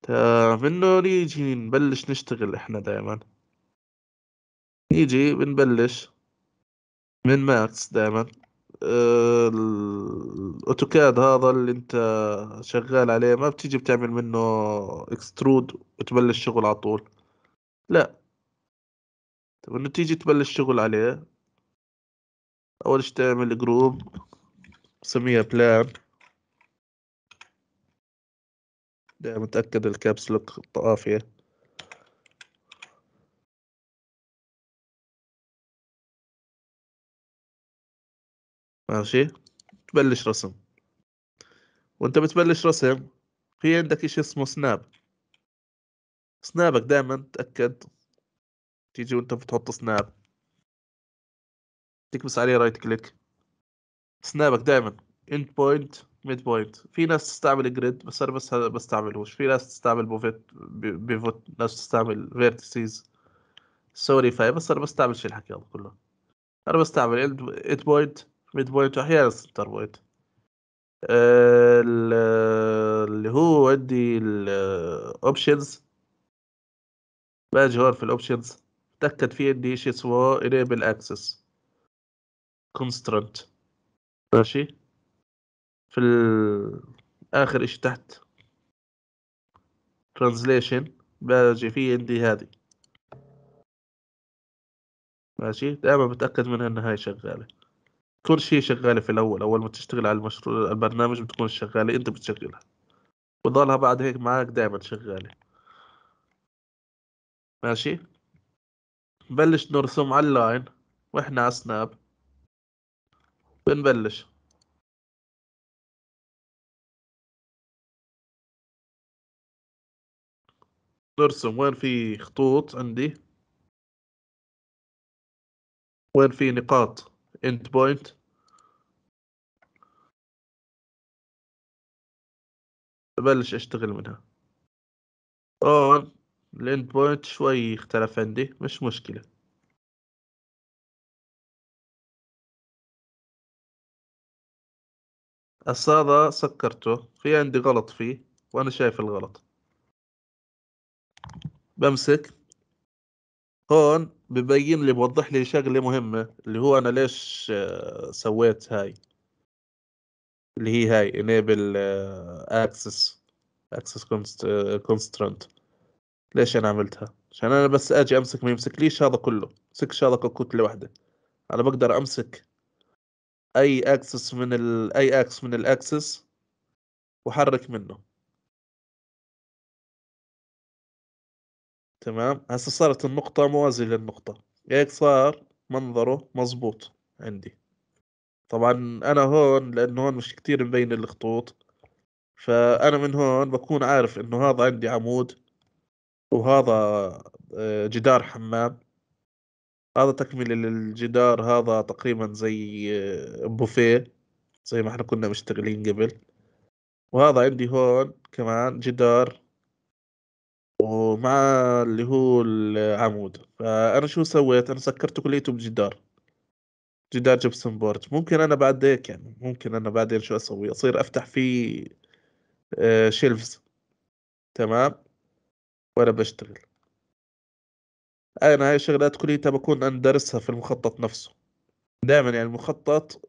تعرف نيجي نبلش نشتغل احنا دائما نيجي بنبلش من ماكس دائما آه، الاوتوكاد هذا اللي انت شغال عليه ما بتيجي بتعمل منه اكسترود وتبلش شغل على طول لا طب انه تيجي تبلش شغل عليه اول شي تعمل جروب سميها بلان متأكد الكابس لوك طافية ماشي تبلش رسم وانت بتبلش رسم في عندك اشي اسمه سناب سنابك دائما تأكد تيجي وانت بتحط سناب تكبس عليه رايت كليك سنابك دائما اند بوينت ميد بوينت في ناس تستعمل جريد بس انا بس بستعملوش في ناس تستعمل بوفيت بيفوت ناس تستعمل فيرتسيز سوري فاي بس انا بستعملش الحكي هذا كله انا بستعمل ايد بوينت ميد بوينت واحيانا سنتر بوينت آه، اللي هو عندي الاوبشنز باجي هون في الاوبشنز تأكد في عندي شيء اسمه enable access constraint ماشي في اخر اشي تحت ترانزليشن باجي في عندي هذه ماشي دائما بتاكد منها انها هاي شغاله كل شيء شغاله في الاول اول ما تشتغل على المشروع البرنامج بتكون شغاله انت بتشغلها وضلها بعد هيك معك دائما شغاله ماشي بلش نرسم على اللاين واحنا على سناب بنبلش نرسم وين في خطوط عندي وين في نقاط اند بوينت ابلش اشتغل منها اون الاند بوينت شوي اختلف عندي مش مشكلة هسه هذا سكرته في عندي غلط فيه وانا شايف الغلط بمسك هون ببين لي بوضح لي شغله مهمه اللي هو انا ليش آه، سويت هاي اللي هي هاي enable آه، access access آه، constraint ليش انا عملتها عشان انا بس اجي امسك ما يمسكليش هذا كله امسك هذا ككتله واحده انا بقدر امسك اي اكسس من ال اي اكس من الاكسس واحرك منه تمام هسه صارت النقطة موازية للنقطة هيك صار منظره مظبوط عندي طبعا انا هون لانه هون مش كتير مبين الخطوط فانا من هون بكون عارف انه هذا عندي عمود وهذا آه، جدار حمام هذا تكملة للجدار هذا تقريبا زي آه، بوفيه زي ما احنا كنا مشتغلين قبل وهذا عندي هون كمان جدار ومع اللي هو العمود فانا شو سويت انا سكرت كليته بجدار جدار جبسون بورد ممكن انا بعد هيك يعني ممكن انا بعدين شو اسوي اصير افتح فيه آه، شيلفز تمام وانا بشتغل انا هاي الشغلات كليتها بكون انا دارسها في المخطط نفسه دائما يعني المخطط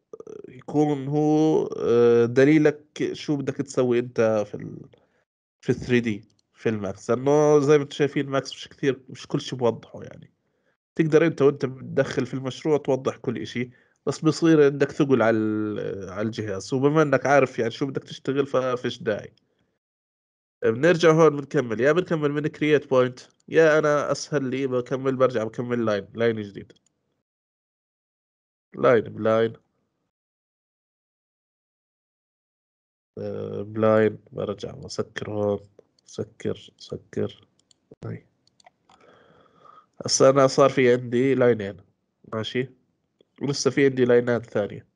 يكون هو آه، دليلك شو بدك تسوي انت في ال في 3 دي في الماكس لانه زي ما انتم شايفين الماكس مش كثير مش كل شيء بوضحه يعني تقدر انت وانت بتدخل في المشروع توضح كل شيء بس بيصير عندك ثقل على على الجهاز وبما انك عارف يعني شو بدك تشتغل ففيش داعي بنرجع هون بنكمل يا بنكمل من كرييت بوينت يا انا اسهل لي بكمل برجع بكمل لاين لاين جديد لاين بلاين بلاين برجع بسكر هون سكر سكر هاي طيب. هسه انا صار في عندي لاينين ماشي ولسه في عندي لاينات ثانية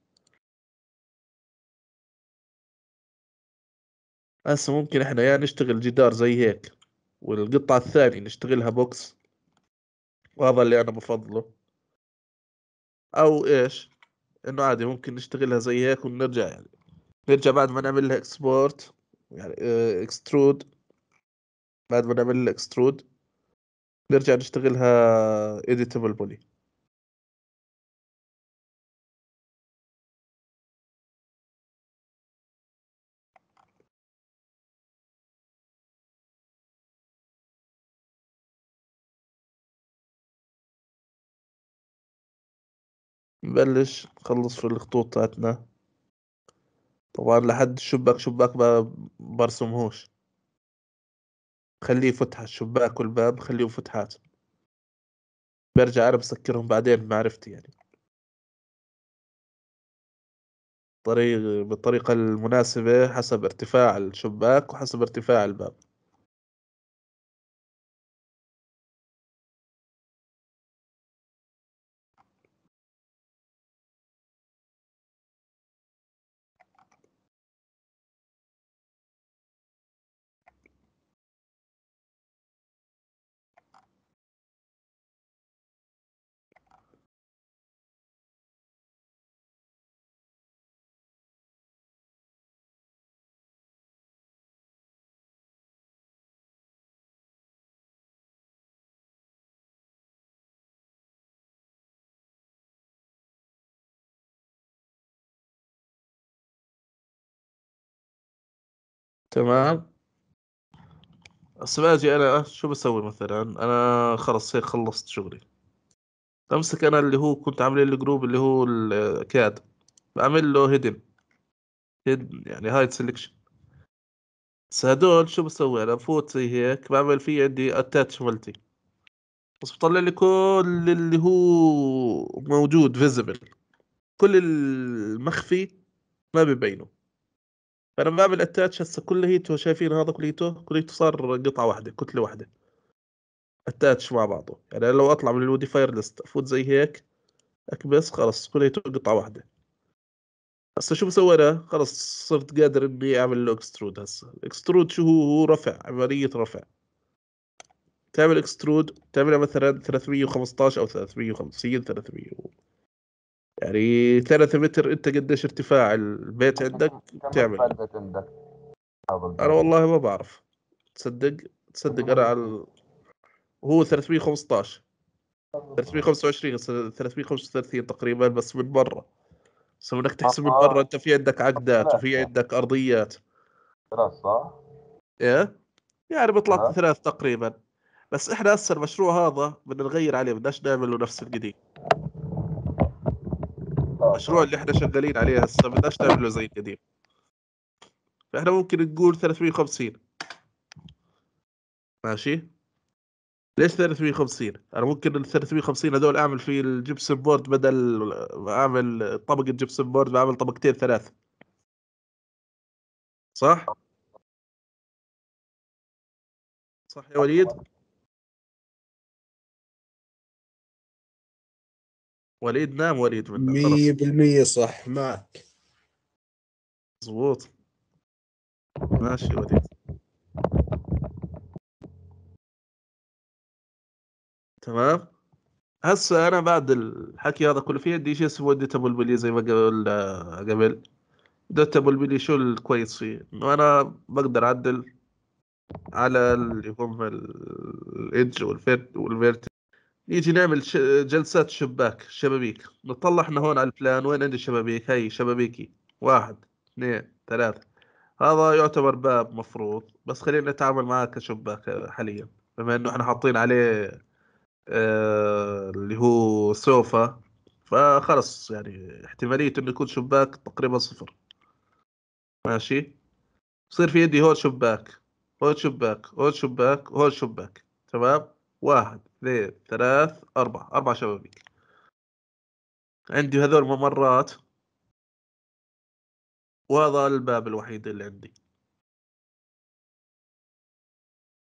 هسه ممكن احنا يا نشتغل جدار زي هيك والقطعة الثانية نشتغلها بوكس وهذا اللي انا بفضله او ايش انه عادي ممكن نشتغلها زي هيك ونرجع يعني نرجع بعد ما نعمل لها اكسبورت يعني اكسترود آه، بعد ما نعمل الاكسترود نرجع نشتغلها اديتبل بولي نبلش نخلص في الخطوط تاعتنا طبعا لحد الشباك شباك ما برسمهوش خليه فتحة الشباك والباب خليهم فتحات برجع أنا بسكرهم بعدين بمعرفتي يعني طريق بالطريقة المناسبة حسب ارتفاع الشباك وحسب ارتفاع الباب تمام بس باجي انا شو بسوي مثلا انا خلص هيك خلصت شغلي بمسك انا اللي هو كنت عامل الجروب اللي هو الكاد بعمل له هيدن هيدن يعني هايد سلكشن بس هدول شو بسوي انا بفوت زي هيك بعمل فيه عندي اتاتش ملتي بس بطلع لي كل اللي هو موجود فيزبل كل المخفي ما ببينه فانا باب الاتاتش هسه كليته شايفين هذا كليته كليته صار قطعه واحده كتله واحده اتاتش مع بعضه يعني لو اطلع من فاير ليست افوت زي هيك اكبس خلص كليته قطعه واحده هسه شو سوينا خلص صرت قادر اني اعمل له اكسترود هسه اكسترود شو هو هو رفع عمليه رفع تعمل اكسترود تعملها مثلا 315 او 350 300 يعني 3 متر انت قديش ارتفاع البيت عندك بتعمل انا والله ما بعرف تصدق تصدق انا على هو 315 325 335 تقريبا بس من برا بس انك تحسب من برا انت في عندك عقدات وفي عندك ارضيات ثلاث صح؟ ايه يعني بيطلع ثلاث تقريبا بس احنا هسه المشروع هذا بدنا نغير عليه بدناش نعمله نفس القديم المشروع اللي احنا شغالين عليه هسه بدناش نعمله زي القديم فاحنا ممكن نقول 350 ماشي ليش 350 انا ممكن ال 350 هذول اعمل في الجبسن بورد بدل اعمل طبق الجبسن بورد بعمل طبقتين ثلاث صح صح يا وليد وليد نام وليد من مية 100% صح معك مظبوط ماشي وليد تمام هسه انا بعد الحكي هذا كله في عندي شيء اسمه ودي ابو البلي زي ما آه، قبل قبل دوت ابو البلي شو الكويس فيه انه انا بقدر اعدل على اللي هم الايدج والفيرت والفيرت نيجي نعمل ش... جلسات شباك شبابيك نطلع احنا هون على البلان وين عندي شبابيك هي شبابيكي واحد اثنين ثلاثة هذا يعتبر باب مفروض بس خلينا نتعامل معاه كشباك حاليا بما انه احنا حاطين عليه اه اللي هو سوفا فخلص يعني احتمالية انه يكون شباك تقريبا صفر ماشي بصير في يدي هون شباك هون شباك هون شباك هون شباك تمام واحد اثنين ثلاث أربعة أربع شبابيك عندي هذول ممرات وهذا الباب الوحيد اللي عندي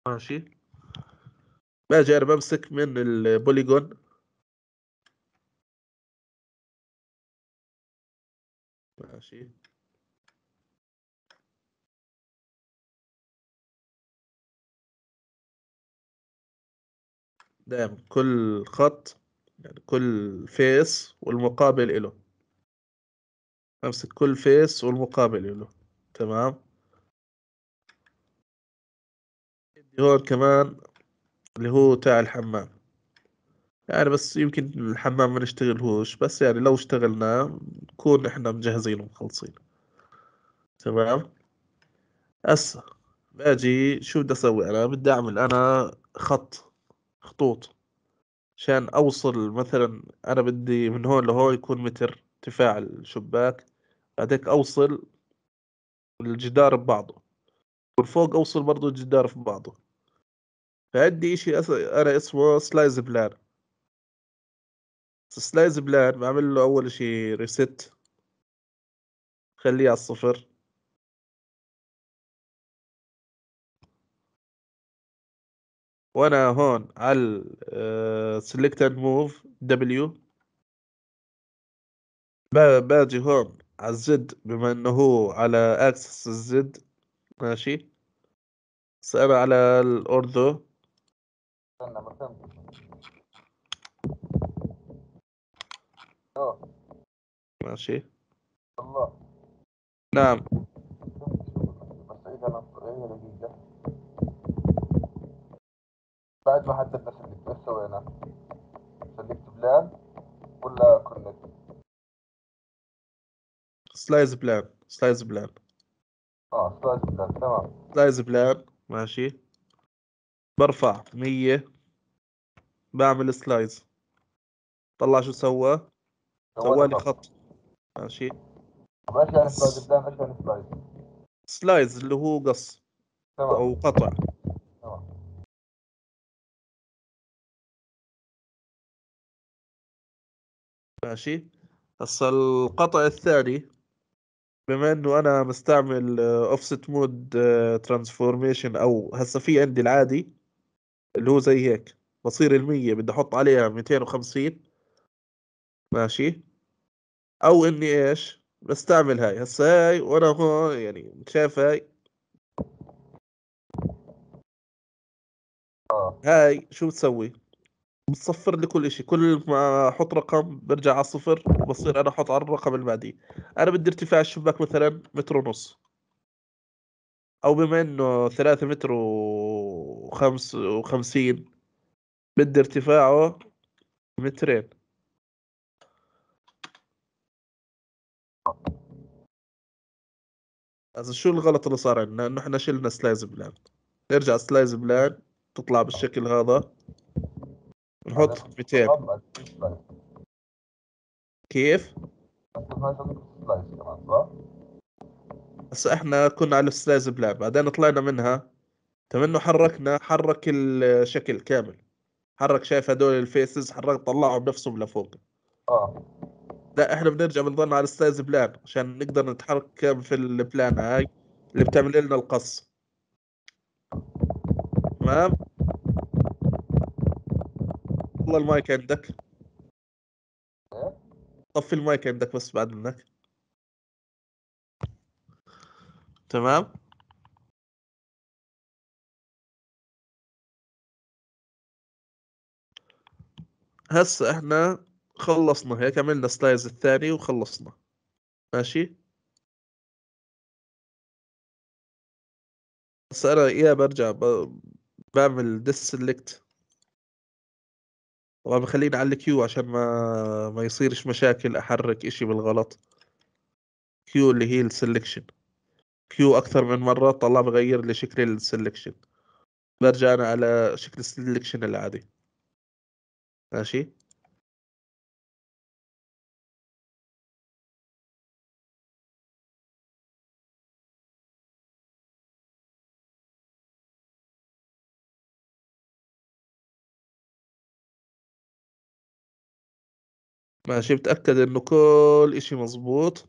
ماشي باجي أنا بمسك من البوليجون ماشي دائما كل خط يعني كل فيس والمقابل له امسك كل فيس والمقابل له تمام هون كمان اللي هو تاع الحمام يعني بس يمكن الحمام ما نشتغلهوش بس يعني لو اشتغلناه نكون احنا مجهزين ومخلصين تمام هسه باجي شو بدي اسوي انا بدي اعمل انا خط خطوط عشان اوصل مثلا انا بدي من هون لهون يكون متر ارتفاع الشباك بعدك اوصل الجدار ببعضه والفوق اوصل برضه الجدار في بعضه فعندي اشي أس... انا اسمه سلايز بلان سلايز بلان بعمل له اول اشي ريست خليه على الصفر وانا هون على سلكت اند موف دبليو باجي هون على الزد بما انه هو على اكسس الزد ماشي سأل على الاردو استنى مكان ماشي الله نعم بس اذا هي دقيقة بعد ما حددنا شو ايش سوينا خليك بلان ولا كونكت سلايز بلان سلايز بلان اه سلايز بلان تمام سلايز بلان ماشي برفع 100 بعمل سلايز طلع شو سوى سوى لي خط ماشي طب يعني سلايز بلان ايش يعني سلايز سلايز يعني اللي هو قص تمام. او قطع ماشي هسا القطع الثاني بما انه انا مستعمل اوفست مود ترانسفورميشن او هسا في عندي العادي اللي هو زي هيك بصير المية بدي احط عليها 250 ماشي او اني ايش بستعمل هاي هسا هاي وانا هون يعني شايف هاي آه. هاي شو بتسوي بتصفر لي كل شيء كل ما احط رقم برجع على الصفر بصير انا احط على الرقم اللي بعديه انا بدي ارتفاع الشباك مثلا متر ونص او بما انه ثلاثة متر وخمس وخمسين بدي ارتفاعه مترين هذا شو الغلط اللي صار عندنا انه احنا شلنا سلايز بلان نرجع سلايز بلان تطلع بالشكل هذا نحط 200 كيف؟ بس احنا كنا على السلايز بلعب بعدين طلعنا منها تم انه حركنا حرك الشكل كامل حرك شايف هدول الفيسز حرك طلعهم نفسهم لفوق اه لا احنا بنرجع بنضلنا على السلايز بلان عشان نقدر نتحرك في البلان هاي اللي بتعمل لنا القص تمام طفي المايك عندك طفي المايك عندك بس بعد منك تمام هسه احنا خلصنا هيك عملنا سلايز الثاني وخلصنا ماشي هسه انا يا برجع بعمل ديسلكت طبعا بخليني على الكيو عشان ما ما يصيرش مشاكل احرك اشي بالغلط كيو اللي هي السلكشن كيو اكثر من مره طلع بغير لي شكل السلكشن برجع انا على شكل السلكشن العادي ماشي ماشي بتأكد انه كل اشي مزبوط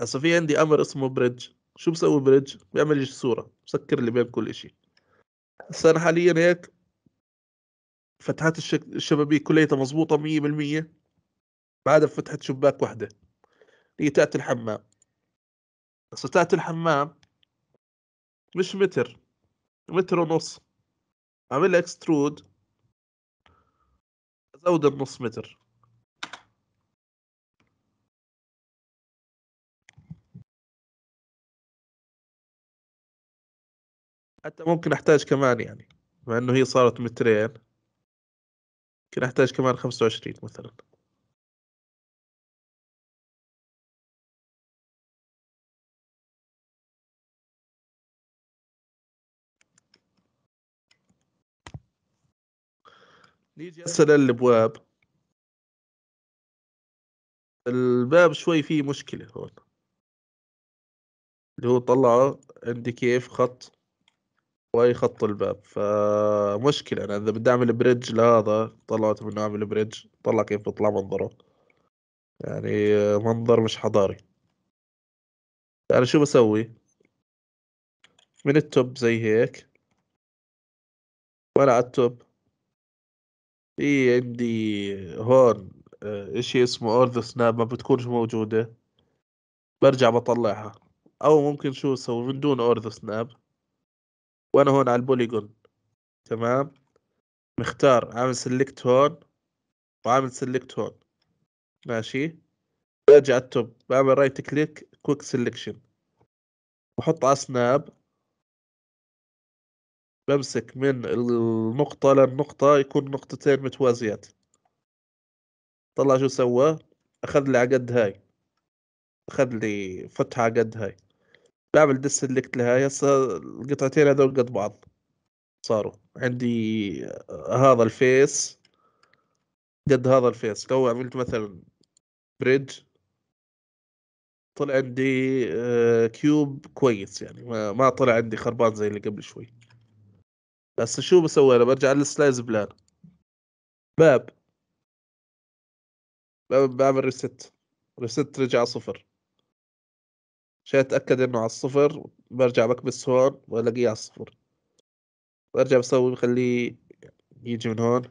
هسا في عندي امر اسمه بريدج شو بسوي بريدج بيعمل لي صورة بسكر لي بين كل اشي هسا انا حاليا هيك فتحات الشك... الشبابيك كليتها مزبوطة مية بالمية بعدها فتحت شباك واحدة هي تاعت الحمام هسا تاعت الحمام مش متر متر ونص عامل اكسترود زود النص متر حتى ممكن احتاج كمان يعني مع انه هي صارت مترين ممكن احتاج كمان 25 مثلا نيجي اسال الابواب الباب شوي فيه مشكله هون اللي هو طلعه عندي كيف خط واي خط الباب فمشكلة أنا إذا بدي أعمل بريدج لهذا طلعته منه أعمل بريدج طلع كيف بيطلع منظره يعني منظر مش حضاري أنا شو بسوي من التوب زي هيك وأنا على التوب في عندي هون آه، اشي اسمه اورثو سناب ما بتكونش موجودة برجع بطلعها او ممكن شو اسوي من دون اورثو سناب وانا هون على البوليجون تمام مختار عامل سلكت هون وعامل سلكت هون ماشي برجع التوب بعمل رايت كليك كويك سلكشن بحط على سناب بمسك من النقطة للنقطة يكون نقطتين متوازيات طلع شو سوى أخذ لي عقد هاي أخذ لي فتحة عقد هاي بعمل اللي دس اللي قلت لها يسا القطعتين هذول قد بعض صاروا عندي آه، هذا الفيس قد هذا الفيس لو عملت مثلا بريدج طلع عندي كيوب آه، كويس يعني ما طلع عندي خربان زي اللي قبل شوي بس شو بسوي انا برجع للسلايز بلان باب بعمل ريست ريست رجع صفر عشان اتاكد انه على الصفر برجع بكبس هون والاقيه على الصفر برجع بسوي بخليه يجي من هون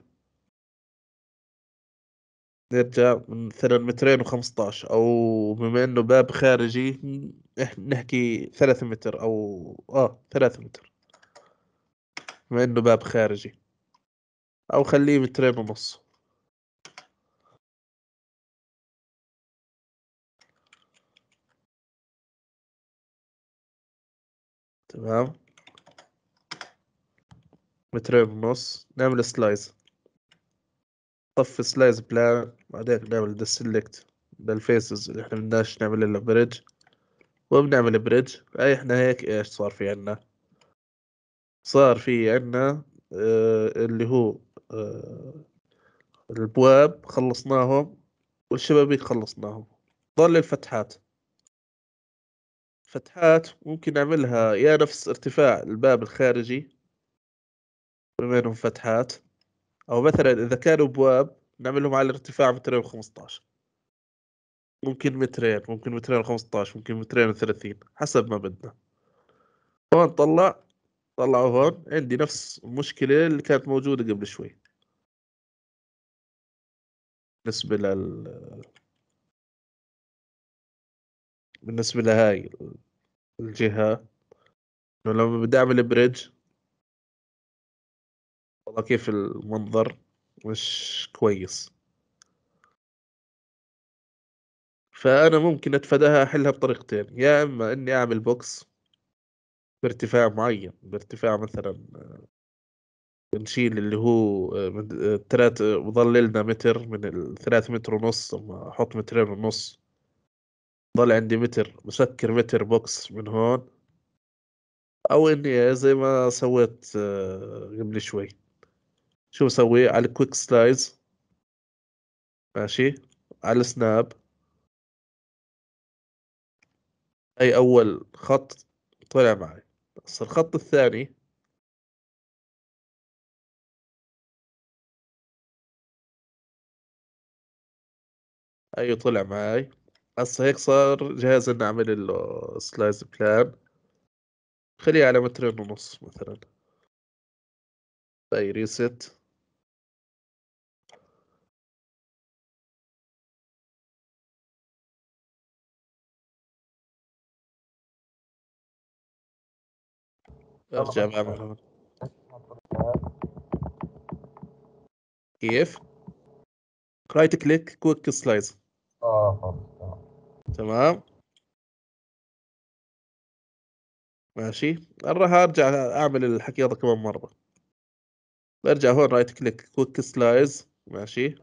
نرجع مثلا مترين وخمسطعش او بما انه باب خارجي نحكي ثلاث متر او اه ثلاث متر بما انه باب خارجي او خليه مترين ونص تمام مترين ونص نعمل سلايز طف سلايز بلان بعدين نعمل ده للفيسز اللي احنا بدناش نعمل الا بريدج وبنعمل بريدج اي احنا هيك ايش صار في عنا صار في عنا اه اللي هو اه البواب خلصناهم والشبابيك خلصناهم ضل الفتحات فتحات ممكن نعملها يا نفس ارتفاع الباب الخارجي بينهم فتحات او مثلا اذا كانوا ابواب نعملهم على ارتفاع مترين و15 ممكن مترين ممكن مترين و15 ممكن مترين و30 حسب ما بدنا هون طلع طلعوا هون عندي نفس المشكله اللي كانت موجوده قبل شوي بالنسبه لل بالنسبه لهاي الجهه انه لما بدي اعمل بريدج والله كيف المنظر مش كويس فانا ممكن اتفاداها احلها بطريقتين يا اما اني اعمل بوكس بارتفاع معين بارتفاع مثلا آه، نشيل اللي هو آه، آه، من تلات متر من الثلاث متر ونص ثم احط مترين ونص ضل عندي متر مسكر متر بوكس من هون او اني زي ما سويت آه، قبل شوي شو بسوي على الكويك سلايز ماشي على السناب اي اول خط طلع معي بس الخط الثاني اي أيوه طلع معي هسه هيك صار جاهز اني اعمل له سلايس بلان خليه على مترين ونص مثلا اي ريست ارجع بعمل كيف؟ رايت كليك كويك سلايز اه تمام ماشي راح ارجع اعمل الحكي هذا كمان مره برجع هون رايت كليك كويك سلايز ماشي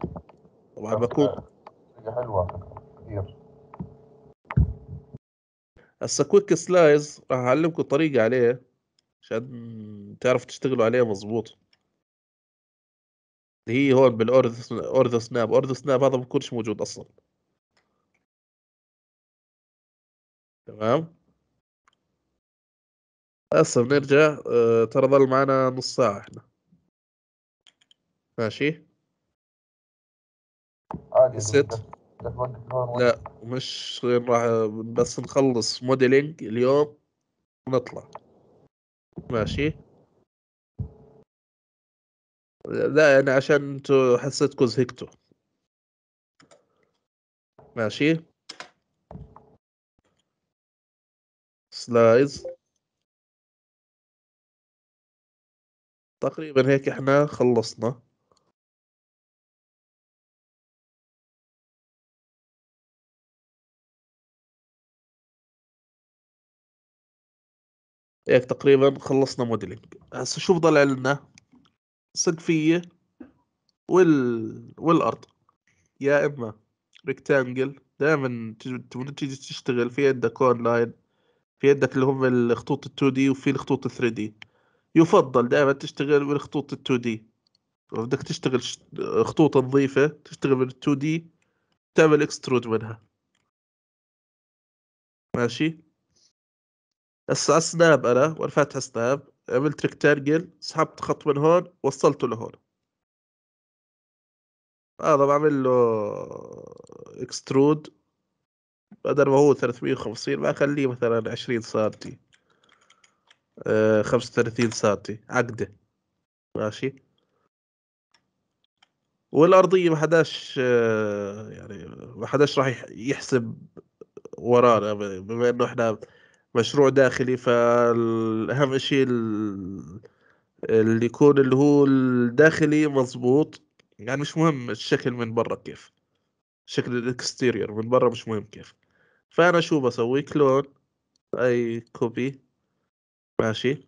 طبعا بكون حلوه كثير هسا كويك سلايز راح اعلمكم طريقه عليه عشان تعرفوا تشتغلوا عليه مظبوط هي هون بالاورث اورث سناب اورث سناب هذا ما بكونش موجود اصلا تمام هسه بنرجع أه ترى ظل معنا نص ساعة احنا ماشي عادي ست لا مش راح بس نخلص موديلينج اليوم ونطلع ماشي لا يعني عشان انتوا حسيتكم زهقتوا ماشي سلايز تقريبا هيك احنا خلصنا هيك تقريبا خلصنا موديلينج هسه شو بضل عندنا سقفيه وال والارض يا اما ريكتانجل دائما تيجي تشتغل في عندك كورن لاين في عندك اللي هم الخطوط ال 2 دي وفي الخطوط ال 3 دي يفضل دائما تشتغل بالخطوط ال 2 دي بدك تشتغل خطوط نظيفة تشتغل بال 2 دي تعمل اكسترود منها ماشي هسه على سناب انا وانا فاتح سناب عملت ريكتانجل سحبت خط من هون وصلته لهون هذا بعمل له اكسترود بدل ما هو 350 ما اخليه مثلا 20 سنتي آه، خمسة وثلاثين سنتي عقده ماشي والارضيه ما حداش آه، يعني ما حداش راح يحسب ورانا بما انه احنا مشروع داخلي فاهم شيء اللي يكون اللي هو الداخلي مظبوط يعني مش مهم الشكل من برا كيف شكل الاكستيرير من برا مش مهم كيف فانا شو بسوي كلون اي كوبي ماشي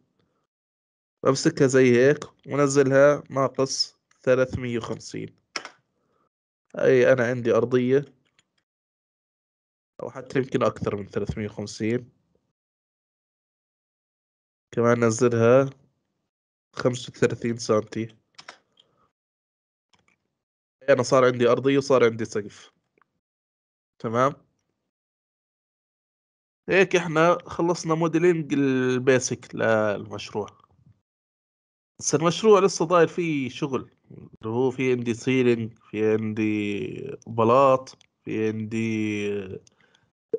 بمسكها زي هيك ونزلها ناقص 350 اي انا عندي ارضيه او حتى يمكن اكثر من 350 كمان نزلها 35 سنتي انا صار عندي ارضيه وصار عندي سقف تمام هيك احنا خلصنا موديلينج البيسك للمشروع بس المشروع لسه ضايل فيه شغل اللي هو في عندي سيلينج في عندي بلاط في عندي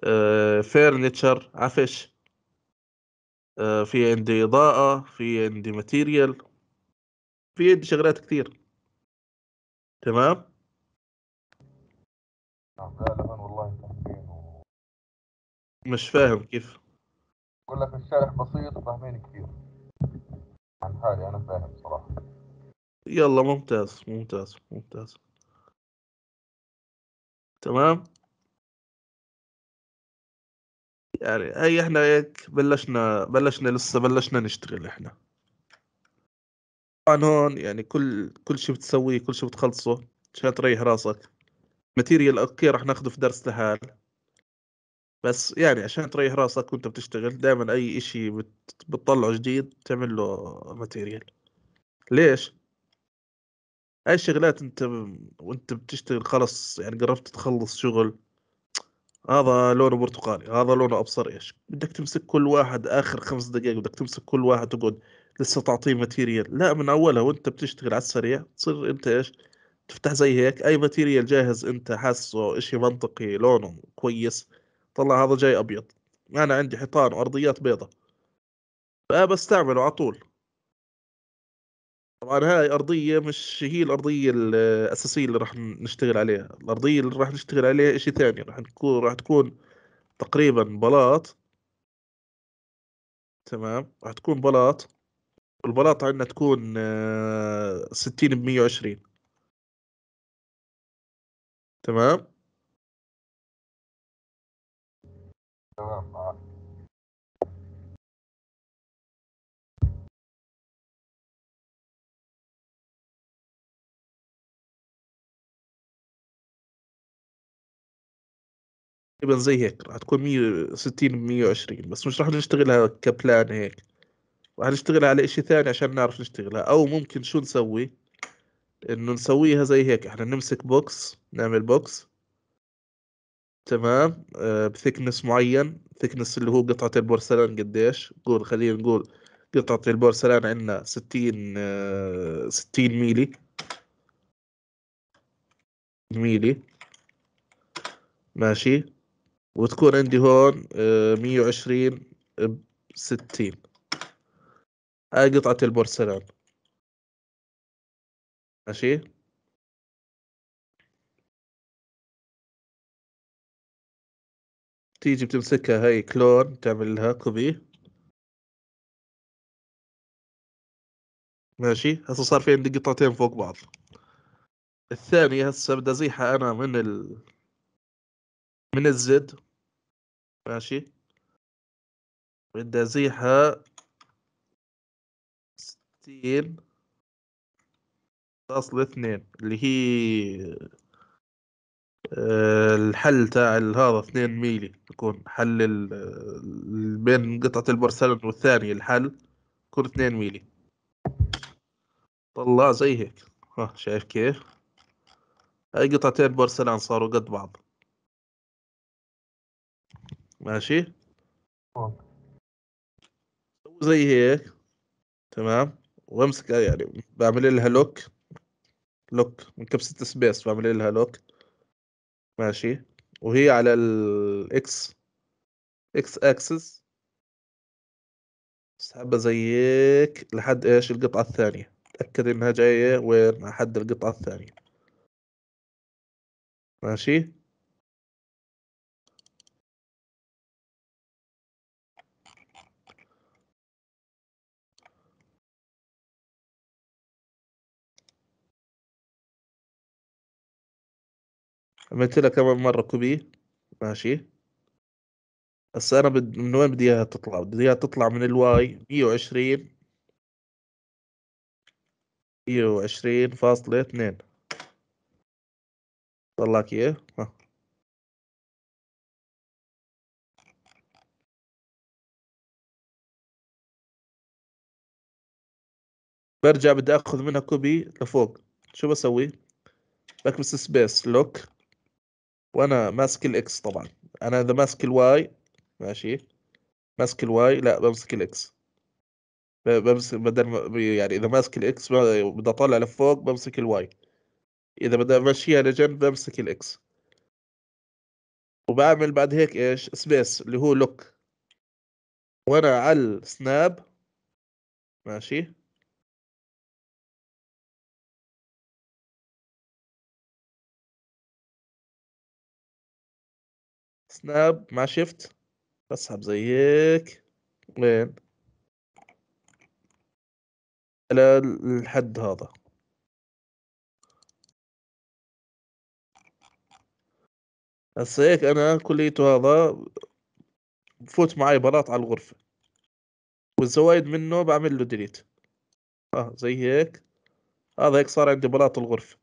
آه فيرنيتشر عفش آه، في عندي إضاءة في عندي ماتيريال في عندي شغلات كثير تمام نعم، غالبا والله فاهمين و... مش فاهم كيف اقول لك الشرح بسيط فاهمين كثير عن حالي انا فاهم صراحه يلا ممتاز ممتاز ممتاز تمام يعني هي احنا هيك بلشنا بلشنا لسه بلشنا نشتغل احنا طبعا هون يعني كل كل شيء بتسويه كل شيء بتخلصه عشان تريح راسك ماتيريال اوكي راح ناخده في درس لحال بس يعني عشان تريح راسك وانت بتشتغل دائما اي اشي بتطلع بتطلعه جديد تعمل له ماتيريال ليش اي شغلات انت وانت بتشتغل خلص يعني قربت تخلص شغل هذا لونه برتقالي هذا لونه ابصر ايش بدك تمسك كل واحد اخر خمس دقائق بدك تمسك كل واحد تقعد لسه تعطيه ماتيريال لا من اولها وانت بتشتغل على السريع تصير انت ايش تفتح زي هيك اي ماتيريال جاهز انت حاسه اشي منطقي لونه كويس طلع هذا جاي ابيض انا عندي حيطان وارضيات بيضة أه، بستعمله على طول طبعا هاي ارضيه مش هي الارضيه الاساسيه اللي راح نشتغل عليها الارضيه اللي راح نشتغل عليها شيء ثاني راح تكون راح تكون تقريبا بلاط تمام راح تكون بلاط البلاطه عندنا تكون 60 ب 120 تمام تمام تقريبا زي هيك راح تكون 160 ب 120 بس مش راح نشتغلها كبلان هيك وحنشتغل على إشي ثاني عشان نعرف نشتغلها أو ممكن شو نسوي إنه نسويها زي هيك إحنا نمسك بوكس نعمل بوكس تمام آه بثكنس معين ثكنس اللي هو قطعة البورسلان قديش قول خلينا نقول قطعة البورسلان عندنا ستين آه ستين ميلي ميلي ماشي وتكون عندي هون آه، مية وعشرين بستين هاي قطعة البورسلان ماشي تيجي بتمسكها هاي كلون تعمل لها كوبي ماشي هسه صار في عندي قطعتين فوق بعض الثانية هسه بدي ازيحها انا من ال من الزد ماشي بدي ازيحها ستيل اصل اثنين اللي هي آه، الحل تاع هذا اثنين ميلي يكون حل بين قطعة البرسلون والثانية الحل يكون اثنين ميلي طلع زي هيك ها شايف كيف هاي قطعتين برسلان صاروا قد بعض ماشي زي هيك تمام وامسك يعني بعمل لها لوك لوك من كبسة سبيس بعمل لها لوك ماشي وهي على الاكس اكس اكسس اسحبها زيك لحد ايش القطعة الثانية تأكد انها جاية وين حد القطعة الثانية ماشي عملت لها كمان مره كوبي ماشي هسه انا بد... من وين بدي اياها تطلع؟ بدي اياها تطلع من الواي 120 120 فاصلة اثنين طلع لك اياه برجع بدي اخذ منها كوبي لفوق شو بسوي؟ بكبس سبيس لوك وانا ماسك الاكس طبعا انا اذا ماسك الواي ماشي ماسك الواي لا بمسك الاكس بمسك بدل ما يعني اذا ماسك الاكس بدي اطلع لفوق بمسك الواي اذا بدي امشيها لجنب بمسك الاكس وبعمل بعد هيك ايش سبيس اللي هو لوك وانا على السناب ماشي سناب مع شفت بسحب زيك وين على الحد هذا هسه هيك انا كليته هذا بفوت معي بلاط على الغرفه والزوايد منه بعمل له ديليت اه زي هيك هذا هيك صار عندي بلاط الغرفه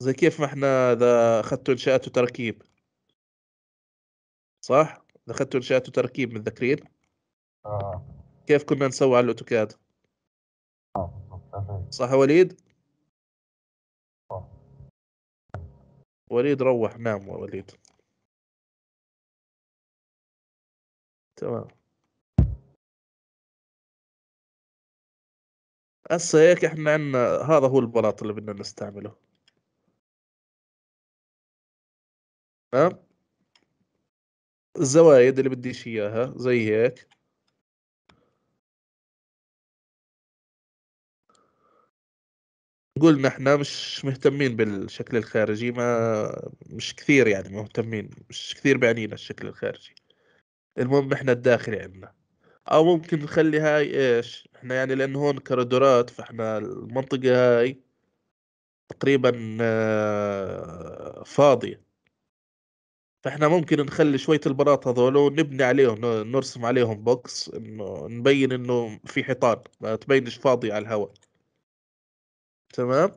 زي كيف ما احنا اذا اخذته انشاءات وتركيب صح؟ اخذتوا انشاءات وتركيب متذكرين؟ اه كيف كنا نسوي على الاوتوكاد؟ اه صح وليد؟ آه. وليد روح نام وليد تمام هسه هيك احنا عندنا هذا هو البلاط اللي بدنا نستعمله تمام الزوايد اللي بديش اياها زي هيك نقول احنا مش مهتمين بالشكل الخارجي ما مش كثير يعني مهتمين مش كثير بعنينا الشكل الخارجي المهم احنا الداخلي عندنا او ممكن نخلي هاي ايش احنا يعني لان هون كريدورات فاحنا المنطقة هاي تقريبا آه، فاضية فاحنا ممكن نخلي شويه البلاط هذول ونبني عليهم نرسم عليهم بوكس انه نبين انه في حيطان ما تبينش فاضي على الهواء تمام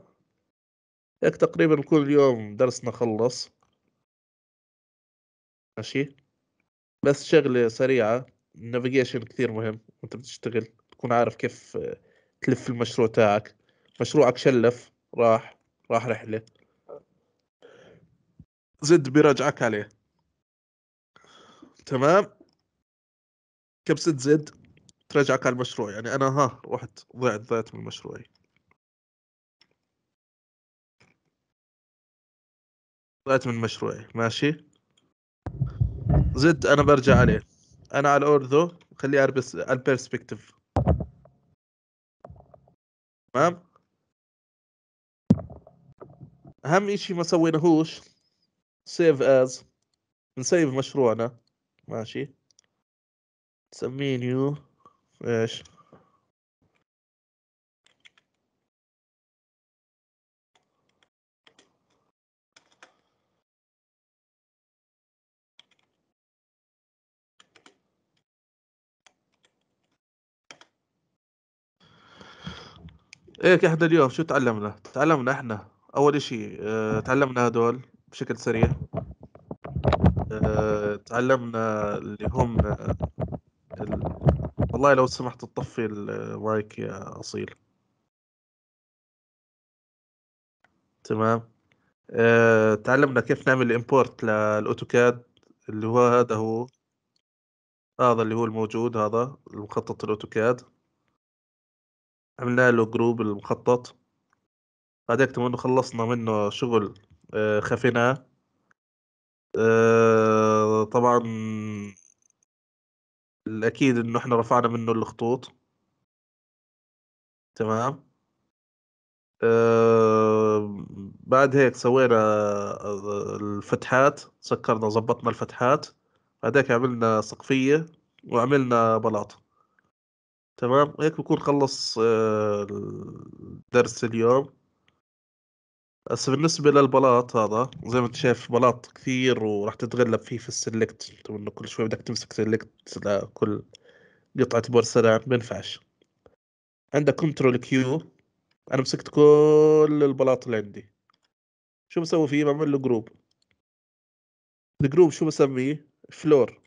هيك تقريبا كل يوم درسنا خلص ماشي بس شغله سريعه النافيجيشن كثير مهم وانت بتشتغل تكون عارف كيف تلف المشروع تاعك مشروعك شلف راح راح رحله زد بيرجعك عليه تمام كبسة زد ترجعك على المشروع يعني أنا ها رحت ضعت ضعت من مشروعي ضعت من مشروعي ماشي زد أنا برجع عليه أنا على الاوردو خليه ألبس البيرسبكتيف تمام أهم إشي ما سويناهوش سيف از نسيف مشروعنا ماشي نسميه نيو ايش هيك إيه، احنا اليوم شو تعلمنا؟ تعلمنا احنا اول شيء اه تعلمنا هدول بشكل سريع أه تعلمنا اللي هم آه، ال... والله لو سمحت تطفي المايك يا أصيل تمام أه تعلمنا كيف نعمل امبورت للأوتوكاد اللي هو هذا هو هذا اللي هو الموجود هذا المخطط الأوتوكاد عملنا له جروب المخطط بعدين كمان خلصنا منه شغل آه، خفيناه طبعا الاكيد انه احنا رفعنا منه الخطوط تمام آه، بعد هيك سوينا آه، الفتحات سكرنا ظبطنا الفتحات بعد هيك عملنا سقفية وعملنا بلاط تمام هيك بكون خلص درس اليوم بس بالنسبه للبلاط هذا زي ما انت شايف بلاط كثير وراح تتغلب فيه في السلكت انه كل شوي بدك تمسك سلكت لكل قطعه بورسلان ما بينفعش عندك كنترول كيو انا مسكت كل البلاط اللي عندي شو بسوي فيه بعمل له جروب الجروب شو بسميه فلور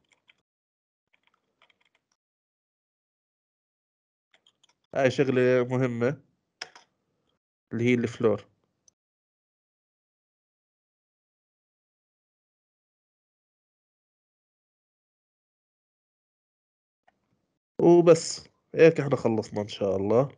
هاي شغله مهمه اللي هي الفلور وبس هيك احنا خلصنا ان شاء الله